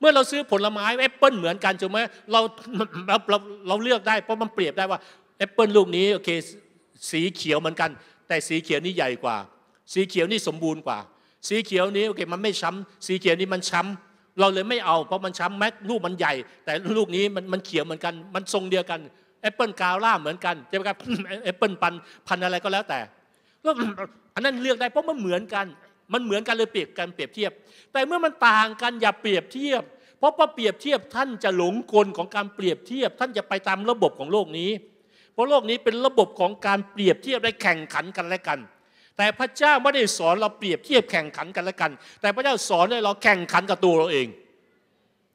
เมื่อเราซื้อผลไม้แอปเปิลเหมือนกันถูกไหมเราเราเราเราเลือกได้ เพราะมันเปรียบได้ว่าแอปเปิลลูกนี้โอเคสีเขียวเหมือนกัน แต่สีเขียวนี่ใหญ่กว่า สีเขียวนี่สมบูรณ์กว่า สีเขียวนี้โอเคมันไม่ช้ำสีเขียวนี้มันช้ำเราเลยไม่เอา เพราะมันช้ำแม็กลูกมันใหญ่แต่ลูกนี้มันมันเขียวเหมือนกัน มันทรงเดียวกันแอปเปิลกาวล่าเหมือนกันใช่ไหมครับแอปเปิลปันพันอะไรก็แล้วแต่แลอันนั้นเลือกได้เพราะมันเหมือนกัน มันเหมือนกันเลยเปรียบกันเปรียบเทียบ แต่เมื่อมันต่างกันอย่าเปรียบเทียบ เพราะพอเปรียบเทียบท่านจะหลงกลของการเปรียบเทียบท่านจะไปตามระบบของโลกนี้เพราะโลกนี้เป็นระบบของการเปรียบเทียบและแข่งขันกันและกัน แต่พระเจ้าไม่ได้สอนเราเปรียบเทียบแข่งขันกันและกัน แต่พระเจ้าสอนให้เราแข่งขันกับตัวเราเอง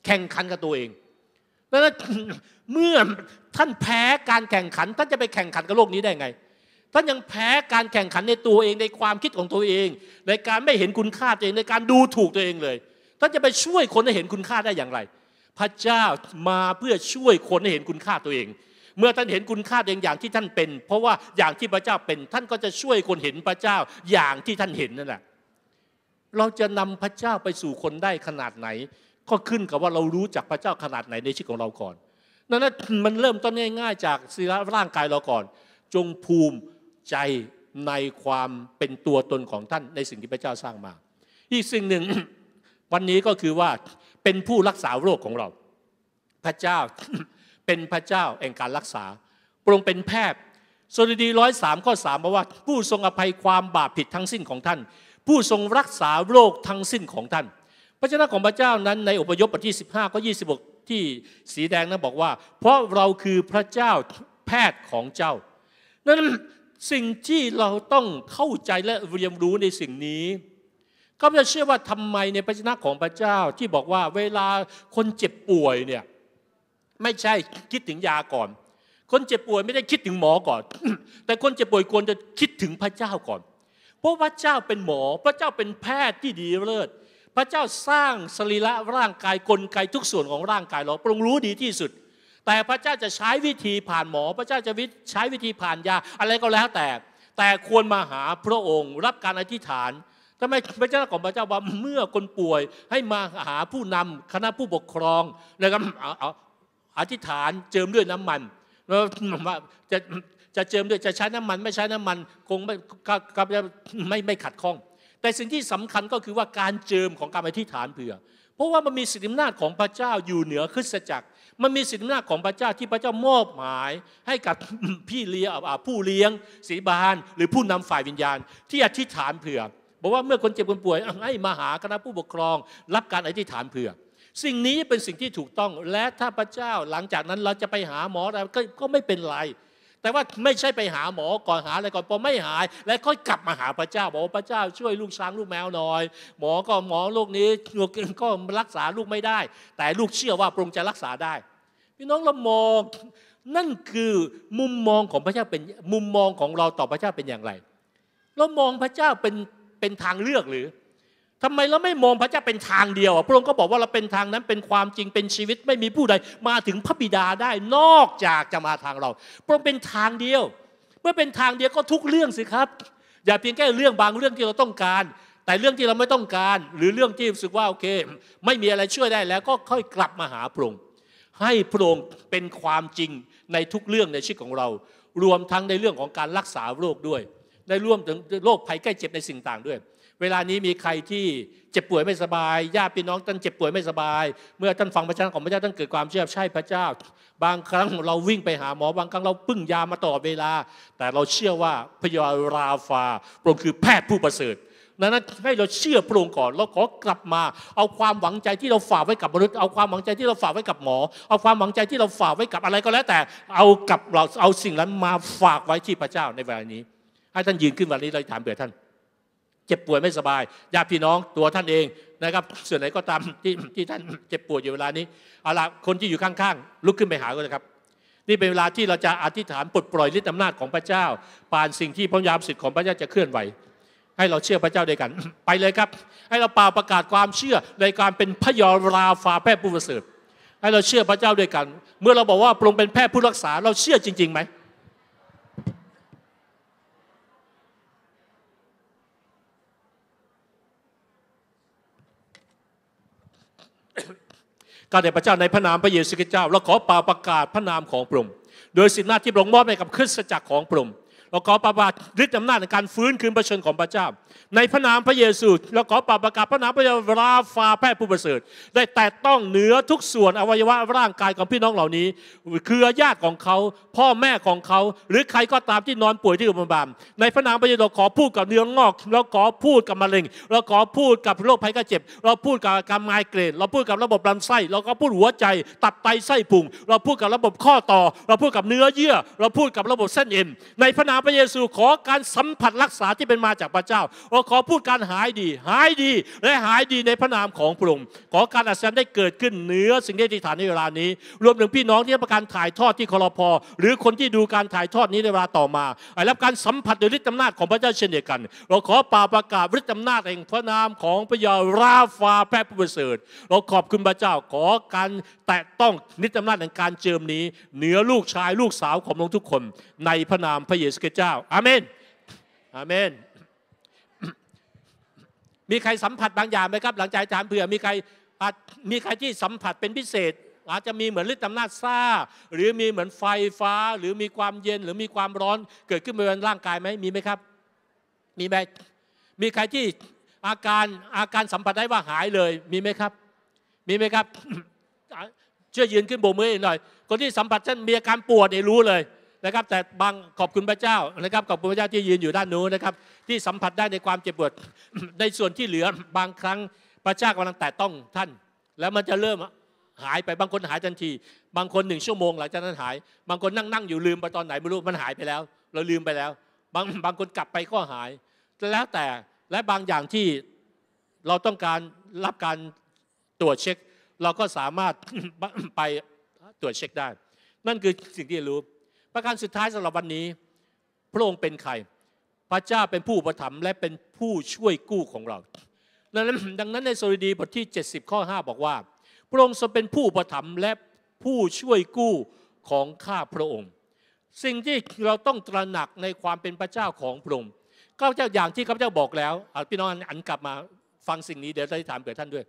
แข่งขันกับตัวเองดังนั้นเมื่อท่านแพ้การแข่งขันท่านจะไปแข่งขันกับโลกนี้ได้ไงท่านยังแพ้การแข่งขันในตัวเอง ในความคิดของตัวเอง ในการไม่เห็นคุณค่าตัวเองในการดูถูกตัวเองเลย ท่านจะไปช่วยคนให้เห็นคุณค่าได้อย่างไร พระเจ้ามาเพื่อช่วยคนให้เห็นคุณค่าตัวเองเมื่อท่านเห็นคุณค่าเองอย่างที่ท่านเป็น เพราะว่าอย่างที่พระเจ้าเป็นท่านก็จะช่วยคนเห็นพระเจ้าอย่างที่ท่านเห็นนั่นแหละ เราจะนำพระเจ้าไปสู่คนได้ขนาดไหน ก็ขึ้นกับว่าเรารู้จักพระเจ้าขนาดไหนในชีวิตของเราก่อนนั่นะมันเริ่มต้นง่ายๆ จากิีิร่างกายเราก่อน จงภูมิใจในความเป็นตัวตนของท่านในสิ่งที่พระเจ้าสร้างมา อีกสิ่งหนึ่งวันนี้ก็คือว่าเป็นผู้รักษาโรคของเรา พระเจ้าเป็นพระเจ้าแห่งการรักษาพระองค์เป็นแพทย์สดุดีร้อยสามข้อสามบอกว่าผู้ทรงอภัยความบาปผิดทั้งสิ้นของท่าน ผู้ทรงรักษาโรคทั้งสิ้นของท่าน พระเจ้าของพระเจ้านั้นในอพยพบทที่15ข้อ26ที่สีแดงนั้นบอกว่า เพราะเราคือพระเจ้าแพทย์ของเจ้านั้นสิ่งที่เราต้องเข้าใจและเรียนรู้ในสิ่งนี้ ก็จะเชื่อว่าทำไมในพระชนะของพระเจ้าที่บอกว่าเวลาคนเจ็บป่วยเนี่ยไม่ใช่คิดถึงยาก่อน คนเจ็บป่วยไม่ได้คิดถึงหมอก่อน แต่คนเจ็บป่วยควรจะคิดถึงพระเจ้าก่อนเพราะพระเจ้าเป็นหมอ พระเจ้าเป็นแพทย์ที่ดีเลิศพระเจ้าสร้างสรีระร่างกายกลไกทุกส่วนของร่างกายเราปรุงรู้ดีที่สุด แต่พระเจ้าจะใช้วิธีผ่านหมอ พระเจ้าจะวิใช้วิธีผ่านยาอะไรก็แล้วแต่แต่ควรมาหาพระองค์ รับการอธิษฐานทำไมพระเจ้าของพระเจ้าว่าเมื่อคนป่วยให้มาหาผู้นำคณะผู้ปกครองนะครับเอาอธิษฐานเจิมด้วยน้ำมันแล้ว่าจะจะเจิมด้วยจะใช้น้ำมันไม่ใช้น้ำมัน คงไม่ก็ไม่ไม่ขัดข้อง แต่สิ่งที่สำคัญก็คือว่าการเจิมของการอธิษฐานเผื่อ เพราะว่ามันมีสิทธิอำนาจของพระเจ้าอยู่เหนือคริสตจักรมันมีสิทธิอำนาจของพระเจ้าที่พระเจ้ามอบหมาย ให้กับพี่เลี้ยงผู้เลี้ยงศีบานหรือผู้นำฝ่ายวิญญาณ ที่อธิษฐานเผื่อบอกว่าเมื่อคนเจ็บคนป่วยให้มาหาคณะผู้ปกครอง รับการอธิษฐานเผื่อสิ่งนี้เป็นสิ่งที่ถูกต้องและถ้าพระเจ้าหลังจากนั้นเราจะไปหาหมออะไรก็ก็ไม่เป็นไรแต่ว่าไม่ใช่ไปหาหมอก่อนหาอะไรก่อนพอไม่หาย แล้วอยกลับมาหาพระเจ้าบอกว่าพระเจ้าช่วยลูกช้างลูกแมวหน่อย หมอก็หมอโรคนี้ก็รักษาลูกไม่ได้ แต่ลูกเชื่อว่าพระองค์จะรักษาได้ พี่น้องเรามองนั่นคือมุมมองของพระเจ้าเป็นมุมมองของเราต่อพระเจ้าเป็นอย่างไรเรามองพระเจ้าเป็นเป็นทางเลือกหรือทำไมเราไม่มองพระเจ้าเป็นทางเดียวพระองค์ก็บอกว่าเราเป็นทางนั้นเป็นความจริงเป็นชีวิต ไม่มีผู้ใดมาถึงพระบิดาได้นอกจากจะมาทางเรา พระองค์เป็นทางเดียวเมื่อเป็นทางเดียวก็ทุกเรื่องสิครับ อย่าเพียงแค่เรื่องบางเรื่องที่เราต้องการ แต่เรื่องที่เราไม่ต้องการหรือเรื่องที่รู้สึกว่าโอเค ไม่มีอะไรช่วยได้แล้วก็ค่อยกลับมาหาพระองค์ให้พระองค์เป็นความจริงในทุกเรื่องในชีวิตของเรา รวมทั้งในเรื่องของการรักษาโรคด้วยในร่วมถึงโรคภัยใกล้เจ็บในสิ่งต่างด้วยเวลานี้มีใครที่เจ็บป่วยไม่สบายญาติพี่น้องท่านเจ็บป่วยไม่สบาย เมื่อท่านฟังพระชนะของพระเจ้าท่านเกิดความเชื่อใช่พระเจ้า บางครั้งเราวิ่งไปหาหมอ บางครั้งเราพึ่งยามาต่อเวลา แต่เราเชื่อว่าพยาราฟาพระองค์คือแพทย์ผู้ประเสริฐนั้นให้เราเชื่อพระองค์ก่อนเราขอกลับมา เอาความหวังใจที่เราฝากไว้กับมนุษย์เอาความหวังใจที่เราฝากไว้กับหมอเอาความหวังใจที่เราฝากไว้กับอะไรก็แล้วแต่ เอากับเราเอาสิ่งนั้นมาฝากไว้ที่พระเจ้าในเวลานี้ ให้ท่านยืนขึ้นวันนี้เราถามเบื่อท่านเจ็บป่วยไม่สบายญาติพี่น้องตัวท่านเองนะครับส่วนไหนก็ตามที่ที่ท่านเจ็บป่วยอยู่เวลานี้เอาละคนที่อยู่ข้างๆลุกขึ้นไปหาก็เลยครับ นี่เป็นเวลาที่เราจะอธิษฐานปลดปล่อยฤทธิอำนาจของพระเจ้าปานสิ่งที่พระยามสิทธิ์ของพระเจ้าจะเคลื่อนไหว ให้เราเชื่อพระเจ้าด้วยกัน ไปเลยครับ ให้เราเป่าประกาศความเชื่อในการเป็นพยาราฟาแพทย์ผู้ประเสริฐให้เราเชื่อพระเจ้าด้วยกัน เมื่อเราบอกว่าพระองค์เป็นแพทย์ผู้รักษาเราเชื่อจริงๆไหมการแต่พระเจ้าในพระนามพระเยซูคริสต์เจ้า เราขอเป่าประกาศพระนามของพระองค์โดยสิทธิหน้าที่พระองค์มอบให้กับคริสตจักรของพระองค์เราขอปราบาฤทธิ์อำนาจในการฟื้นคืนประชนของพระเจ้า ในพระนามพระเยซูเราขอปราบประกาศพระนามพระเยซูราฟาแพทย์ผู้ประเสริฐได้แต่ต้องเหนือทุกส่วนอวัยวะร่างกายของพี่น้องเหล่านี้ คือญาติของเขาพ่อแม่ของเขา หรือใครก็ตามที่นอนป่วยที่โรงพยาบาลในพระนามพระเยซูเราขอพูดกับเนื้องอก เราขอพูดกับมะเร็งเราขอพูดกับโรคภัยกระเจ็บ เราพูดกับการไมเกรนเราพูดกับระบบลำไส้ เราก็พูดหัวใจ ตับไตไส้พุง เราพูดกับระบบข้อต่อ เราพูดกับเนื้อเยื่อเราพูดกับระบบเส้นเอ็นในพระนามพระเยซูขอการสัมผัสรักษาที่เป็นมาจากพระเจ้าว่าขอพูดการหายดี หายดีและหายดีในพระนามของพระองค์ขอการอัศจรรย์ได้เกิดขึ้นเหนือสิ่งที่ติฐานในเวลานี้ รวมถึงพี่น้องที่รับประการถ่ายทอดที่คอรพอหรือคนที่ดูการถ่ายทอดนี้ในเวลาต่อมาได้รับการสัมผัสโดยฤทธิ์อำนาจของพระเจ้าเช่นเดียวกัน เราขอป่าประกาศฤทธิ์อำนาจแห่งพระนามของพระยาราฟาแพร่ผู้ประเสริฐเราขอบคุณพระเจ้าขอการแตะต้องฤทธิจอำนาจแห่งการเจิมนี้เหนือลูกชายลูกสาวของลงทุกคน ในพระนามพระเยซูเจ้าอาเมนอาเมนมีใครสัมผัสบางอย่างไหมครับ หลังจากอาจารย์เผื่อมีใครมีใครที่สัมผัสเป็นพิเศษ อาจจะมีเหมือนฤทธิ์อำนาจซาหรือมีเหมือนไฟฟ้า หรือมีความเย็นหรือมีความร้อนเกิดขึ้นบนร่างกายไหมมีไหมครับ มีไหมมีใครที่อาการอาการสัมผัสได้ว่าหายเลยมีไหมครับ มีไหมครับช่วยยืนขึ้นโบมือหน่อยคนที่สัมผัสเช่นมีอาการปวดเนี่ยรู้เลยนะครับแต่บางขอบคุณพระเจ้านะครับขอบคุณพระเจ้าที่ยืนอยู่ด้านนู้นนะครับ ที่สัมผัสได้ในความเจ็บปวดในส่วนที่เหลือบางครั้งพระเจ้ากำลังแตะต้องท่าน แล้วมันจะเริ่มหายไปบางคนหายทันที บางคนหนึ่งชั่วโมงหลังจากนั้นหาย บางคนนั่งนั่งอยู่ลืมไปตอนไหนไม่รู้มันหายไปแล้ว เราลืมไปแล้ว บางบางคนกลับไปก็หายแล้วแต่และบางอย่างที่เราต้องการรับการตรวจเช็ค เราก็สามารถไปตรวจเช็คได้ นั่นคือสิ่งที่รู้ประการสุดท้ายสำหรับวันนี้ พระองค์เป็นใครพระเจ้าเป็นผู้ประถัมและเป็นผู้ช่วยกู้ของเราดังนั้นในโซลดีบทที่70ข้อ5บอกว่า พระองค์ทรงเป็นผู้ประถัมและผู้ช่วยกู้ของข้าพระองค์ สิ่งที่เราต้องตระหนักในความเป็นพระเจ้าของพระองค์ข้าพเจ้าอย่างที่ข้าพเจ้าบอกแล้วพี่น้องอันกลับมาฟังสิ่งนี้เดี๋ยวจะถามเกิดท่านด้วย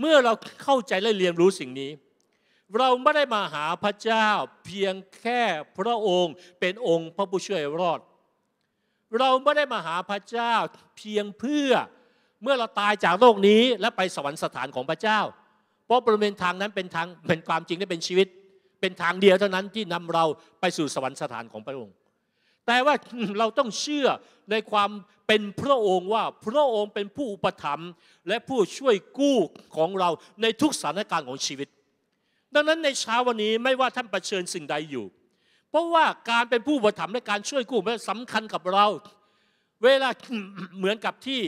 เมื่อเราเข้าใจและเรียนรู้สิ่งนี้เราไม่ได้มาหาพระเจ้าเพียงแค่พระองค์เป็นองค์พระผู้ช่วยรอด เราไม่ได้มาหาพระเจ้าเพียงเพื่อเมื่อเราตายจากโลกนี้และไปสวรรคสถานของพระเจ้า เพราะปริเิณทางนั้นเป็นทางเป็นความจริงและเป็นชีวิตเป็นทางเดียวเท่านั้นที่นำเราไปสู่สวรรคสถานของพระองค์ แต่ว่าเราต้องเชื่อในความเป็นพระองค์ว่าพระองค์เป็นผู้อุปถัมภ์และผู้ช่วยกู้ของเราในทุกสถานการณ์ของชีวิตดังนั้นในเช้าวันนี้ไม่ว่าท่านเผชิญสิ่งใดอยู่ เพราะว่าการเป็นผู้ประถมและการช่วยกู้มันสำคัญกับเรา เวลาเหมือนกับที่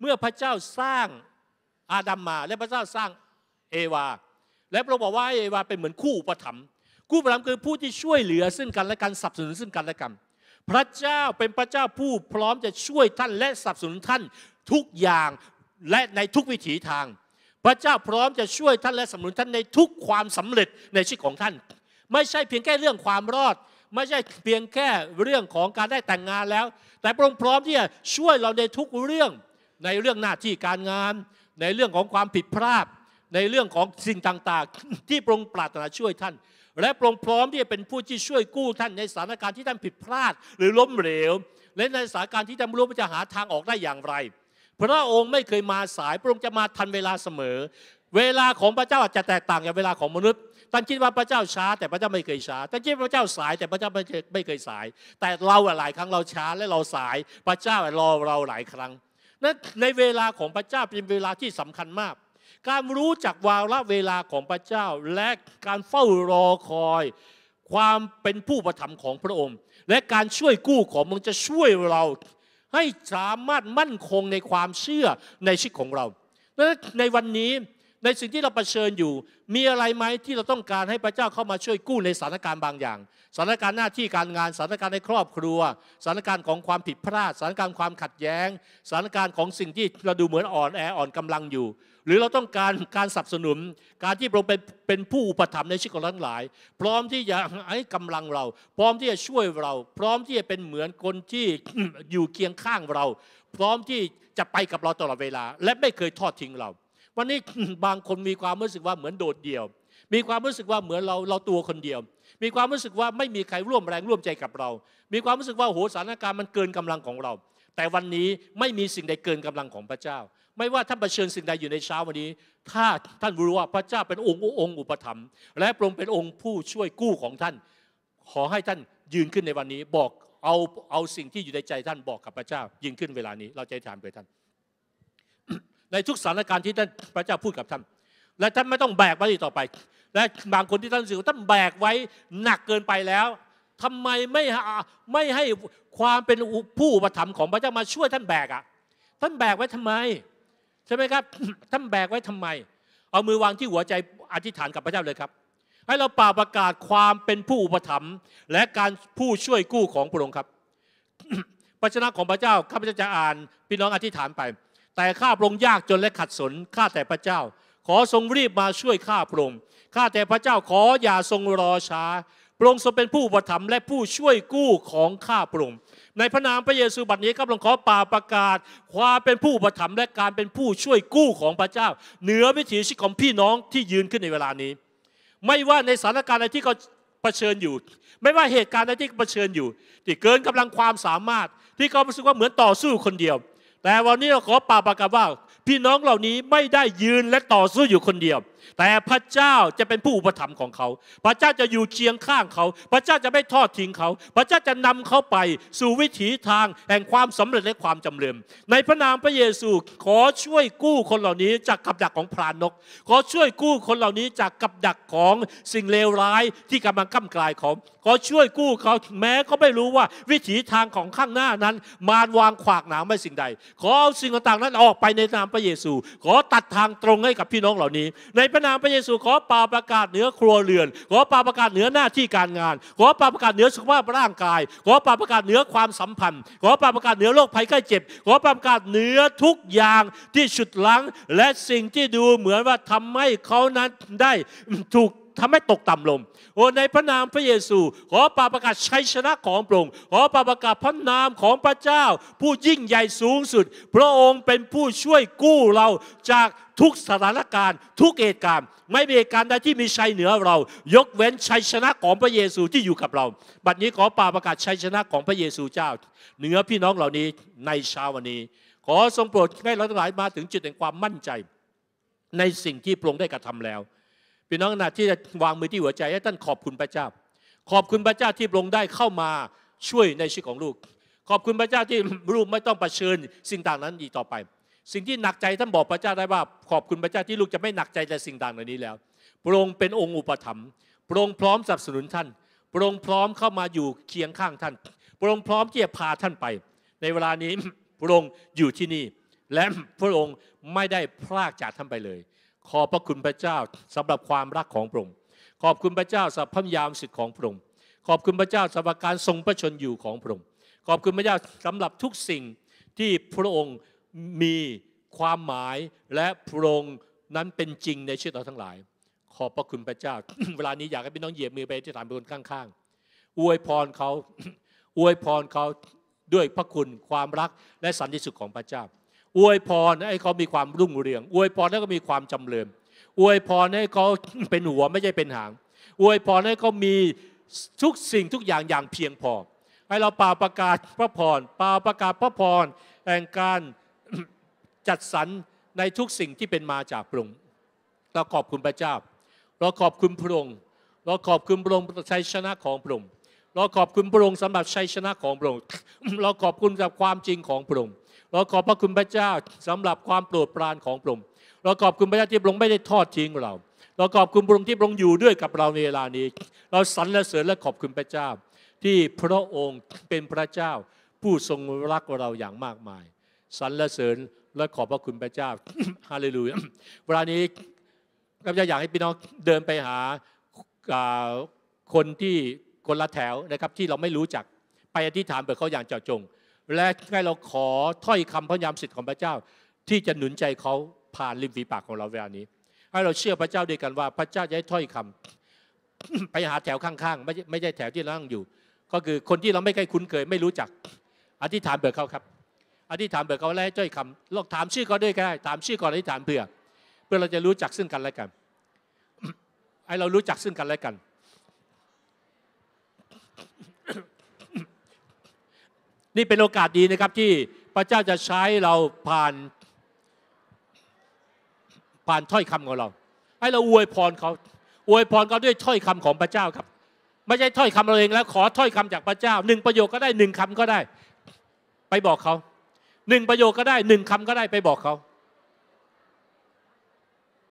เมื่อพระเจ้าสร้างอาดัมมาและพระเจ้าสร้างเอวา และพระบอกว่าเอวาเป็นเหมือนคู่ประถมคู่ประถมคือผู้ที่ช่วยเหลือซึ่งกันและกันสนับสนุนซึ่งกันและกันพระเจ้าเป็นพระเจ้าผู้พร้อมจะช่วยท่านและสนับสนุนท่านทุกอย่างและในทุกวิถีทางพระเจ้าพร้อมจะช่วยท่านและสนุนท่านในทุกความสำเร็จในชีวิตของท่าน ไม่ใช่เพียงแค่เรื่องความรอด ไม่ใช่เพียงแค่เรื่องของการได้แต่งงานแล้ว แต่พระองค์พร้อมที่จะช่วยเราในทุกเรื่องในเรื่องหน้าที่การงาน ในเรื่องของความผิดพลาด ในเรื่องของสิ่งต่าง ๆ ที่พระองค์ปรารถนาช่วยท่าน และพระองค์พร้อมที่จะเป็นผู้ที่ช่วยกู้ท่านในสถานการณ์ที่ท่านผิดพลาด หรือล้มเหลว และในสถานการณ์ที่ท่านไม่รู้ว่าจะหาทางออกได้อย่างไรพระองค์ไม่เคยมาสาย พระองค์จะมาทันเวลาเสมอ เวลาของพระเจ้าอาจจะแตกต่างกับเวลาของมนุษย์ท่านคิดว่าพระเจ้าช้า แต่พระเจ้าไม่เคยช้าท่านคิดพระเจ้าสายแต่พระเจ้าไม่เคยไม่เคยสาย แต่เราหลายครั้งเราช้าและเราสายพระเจ้ารอเราหลายครั้งนั้นในเวลาของพระเจ้าเป็นเวลาที่สำคัญมาก การรู้จักวาระเวลาของพระเจ้าและการเฝ้ารอคอย ความเป็นผู้ประทับของพระองค์ และการช่วยกู้ของมันจะช่วยเราให้สามารถมั่นคงในความเชื่อในชีวิตของเราในวันนี้ในสิ่งที่เราเผชิญอยู่ มีอะไรไหมที่เราต้องการให้พระเจ้าเข้ามาช่วยกู้ในสถานการณ์บางอย่างสถานการณ์หน้าที่การงานสถานการณ์ในครอบครัวสถานการณ์ของความผิดพลาดสถานการณ์ความขัดแย้งสถานการณ์ของสิ่งที่เราดูเหมือนอ่อนแออ่อนกำลังอยู่หรือเราต้องการการสนับสนุนการที่เราเป็นเป็นผู้อุปถัมภ์ในชีวิตของทั้งหลาย พร้อมที่จะให้กำลังเรา พร้อมที่จะช่วยเรา พร้อมที่จะเป็นเหมือนคนที่อยู่เคียงข้างเรา พร้อมที่จะไปกับเราตลอดเวลา และไม่เคยทอดทิ้งเรา วันนี้บางคนมีความรู้สึกว่าเหมือนโดดเดี่ยว มีความรู้สึกว่าเหมือนเราเราตัวคนเดียวมีความรู้สึกว่าไม่มีใครร่วมแรงร่วมใจกับเรา มีความรู้สึกว่าโหสถานการณ์มันเกินกำลังของเรา แต่วันนี้ไม่มีสิ่งใดเกินกำลังของพระเจ้าไม่ว่าท่านเผชิญสิ่งใดอยู่ในเช้าวันนี้ ถ้าท่านรู้ว่าพระเจ้าเป็นองค์องค์อุปถัมภ์และพระองค์เป็นองค์ผู้ช่วยกู้ของท่าน ขอให้ท่านยืนขึ้นในวันนี้ บอกเอาเอาสิ่งที่อยู่ในใจท่านบอกกับพระเจ้ายืนขึ้นเวลานี้เราจะถามไปท่าน ในทุกสถานการณ์ที่ท่านพระเจ้าพูดกับท่าน และท่านไม่ต้องแบกไว้ต่อไป และบางคนที่ท่านสืว่าท่านแบกไว้หนักเกินไปแล้ว ทำไมไม่ไม่ให้ความเป็นผู้อุปถัมภ์ของพระเจ้ามาช่วยท่านแบกอะ่ะ ท่านแบกไว้ทำไมช่ไหมครับท่านแบกไว้ทำไม เอามือวางที่หัวใจอธิษฐานกับพระเจ้าเลยครับ ให้เราป่าประกาศความเป็นผู้อุปถัมภ์และการผู้ช่วยกู้ของพระองค์ครับพระชนะของพระเจ้าข้าพเจ้าจะอ่านพี่น้องอธิษฐานไป แต่ข้าพระองค์ยากจนและขัดสน ข้าแต่พระเจ้า ขอทรงรีบมาช่วยข้าพระองค์ข้าแต่พระเจ้าขออย่าทรงรอช้าพระองค์ทรงเป็นผู้อุปถัมภ์และผู้ช่วยกู้ของข้าพระองค์ในพระนามพระเยซูบัดนี้ข้าพระองค์ขอป่าประกาศ ความเป็นผู้อุปถัมภ์และการเป็นผู้ช่วยกู้ของพระเจ้าเหนือวิถีชีวิตของพี่น้องที่ยืนขึ้นในเวลานี้ ไม่ว่าในสถานการณ์อะไรที่เขาเผชิญอยู่ ไม่ว่าเหตุการณ์อะไรที่เผชิญอยู่ที่เกินกำลังความสามารถ ที่เขารู้สึกว่าเหมือนต่อสู้คนเดียว แต่วันนี้เราขอป่าประกาศว่าพี่น้องเหล่านี้ไม่ได้ยืนและต่อสู้อยู่คนเดียว แต่พระเจ้าจะเป็นผู้อุปถัมภ์ของเขา พระเจ้าจะอยู่เคียงข้างเขา พระเจ้าจะไม่ทอดทิ้งเขา พระเจ้าจะนำเขาไปสู่วิถีทางแห่งความสำเร็จและความจำเริญในพระนามพระเยซู ขอช่วยกู้คนเหล่านี้จากกับดักของพรานนก ขอช่วยกู้คนเหล่านี้จากกับดักของสิ่งเลวร้ายที่กำลังก้ากลายเขาขอช่วยกู้เขาแม้เขาไม่รู้ว่าวิถีทางของข้างหน้านั้นมารวางขวากหนามไม่สิ่งใด ขอเอาสิ่งต่างๆนั้นออกไปในนามพระระเยซูขอตัดทางตรงให้กับพี่น้องเหล่านี้ ในพระนามพระเยซู ขอปาประกาศเหนือครัวเรือน ขอปาประกาศเหนือหน้าที่การงาน ขอปาประกาศเหนือสุขภาพร่างกาย ขอปาประกาศเหนือความสัมพันธ์ ขอปาประกาศเหนือโรคภัยไข้เจ็บ ขอปาประกาศเหนือทุกอย่างที่ฉุดลังและสิ่งที่ดูเหมือนว่าทำให้เขานั้นได้ถูกทำให้ตกต่ำลง โอ้ในพระนามพระเยซู ขอปาประกาศชัยชนะของพระองค์ขอปาประกาศพระนามของพระเจ้า ผู้ยิ่งใหญ่สูงสุด พระองค์เป็นผู้ช่วยกู้เราจากทุกสถานการณ์ ทุกเหตุการณ์ ไม่มีเหตุการณ์ใดที่มีชัยเหนือเรา ยกเว้นชัยชนะของพระเยซูที่อยู่กับเรา บัดนี้ขอปาประกาศชัยชนะของพระเยซูเจ้า เหนือพี่น้องเหล่านี้ในเช้าวันนี้ ขอทรงโปรดให้เราทั้งหลายมาถึงจุดแห่งความมั่นใจ ในสิ่งที่พระองค์ได้กระทำแล้วพี่น้องนาที่จะวางมือที่หัวใจให้ท่านขอบคุณพระเจ้า ขอบคุณพระเจ้าที่ลงได้เข้ามาช่วยในชีวิตของลูก ขอบคุณพระเจ้าที่ลูกไม่ต้องเผชิญสิ่งต่างนั้นอีกต่อไป สิ่งที่หนักใจท่านบอกพระเจ้าได้ว่าขอบคุณพระเจ้าที่ลูกจะไม่หนักใจในสิ่งต่างเหล่านี้แล้วโปร่งเป็นองค์อุปถัมภ์โปร่งพร้อมสนับสนุนท่านโปร่งพร้อมเข้ามาอยู่เคียงข้างท่านโปร่งพร้อมที่จะพาท่านไป ในเวลานี้โปร่งอยู่ที่นี่ และพระองค์ไม่ได้พลากจากท่านไปเลยขอบพระคุณพระเจ้าสำหรับความรักของพระองค์ขอบคุณพระเจ้าสำหรับพระยามสิทธิ์ของพระองค์ขอบคุณพระเจ้าสำหรับการทรงประชนอยู่ของพระองค์ขอบคุณพระเจ้าสำหรับทุกสิ่งที่พระองค์มีความหมายและพระองค์นั้นเป็นจริงในชีวิตเราทั้งหลาย ขอบพระคุณพระเจ้า เวลานี้อยากให้พี่น้องเหยียบมือไปที่ฐานบนข้างๆอวยพรเขาอวยพรเขาด้วยพระคุณความรักและสันติสุขของพระเจ้าอวยพรให้เขามีความรุ่งเรืองอวยพรให้เขามีความจำเริญอวยพรให้เขาเป็นหัวไม่ใช่เป็นหางอวยพรให้เขามีทุกสิ่งทุกอย่างอย่างเพียงพอให้เราเป่าประกาศพระพรเป่าประกาศพระพรแห่งการจัดสรรในทุกสิ่งที่เป็นมาจากพระองค์เราขอบคุณพระเจ้าเราขอบคุณพระองค์เราขอบคุณพระองค์ชัยชนะของพระองค์เราขอบคุณพระองค์สำหรับชัยชนะของพระองค์เราขอบคุณกับความจริงของพระองค์เราขอบพระคุณพระเจ้าสำหรับความโปรดปรานของพระองค์เราขอบคุณพระเจ้าที่พระองค์ไม่ได้ทอดทิ้งเรา เราขอบคุณพระองค์ที่พระองค์อยู่ด้วยกับเรา ในเวลานี้ เราสรรเสริญและขอบคุณพระเจ้า ที่พระองค์เป็นพระเจ้า ผู้ทรงรักเราอย่างมากมายสรรเสริญและขอบพระคุณพระเจ้าฮาเลลูยาเวลานี้ข้าพเจ้าอยากให้พี่น้องเดินไปหาคนที่คนละแถวนะครับที่เราไม่รู้จักไปอธิษฐานเผื่อเขาอย่างเจาะจงและให้เราขอถ้อยคำพระยามสิทธิ์ของพระเจ้า ที่จะหนุนใจเขาผ่านริมฝีปากของเราเวลานี้ ให้เราเชื่อพระเจ้าด้วยกันว่าพระเจ้าจะให้ถ้อยคำ ไปหาแถวข้าง ๆ ไม่ไม่ใช่แถวที่เรานั่งอยู่ ก็คือคนที่เราไม่เคยคุ้นเคยไม่รู้จักอธิษฐานเบิกเขาครับอธิษฐานเบิกเขาและให้ถ้อยคำลองถามชื่อเขาด้วยก็ได้ถามชื่อก่อนอธิษฐานเผื่อเพื่อเราจะรู้จักซึ่งกันและกัน ให้เรารู้จักซึ่งกันและกันนี่เป็นโอกาสดีนะครับ ที่พระเจ้าจะใช้เราผ่าน ผ่านถ้อยคำของเรา ให้เราอวยพรเขา อวยพรเขาด้วยถ้อยคำของพระเจ้าครับ ไม่ใช่ถ้อยคำเราเองแล้ว ขอถ้อยคำจากพระเจ้า หนึ่งประโยคก็ได้หนึ่งคำก็ได้ ไปบอกเขาหนึ่งประโยคก็ได้หนึ่งคำก็ได้ไปบอกเขา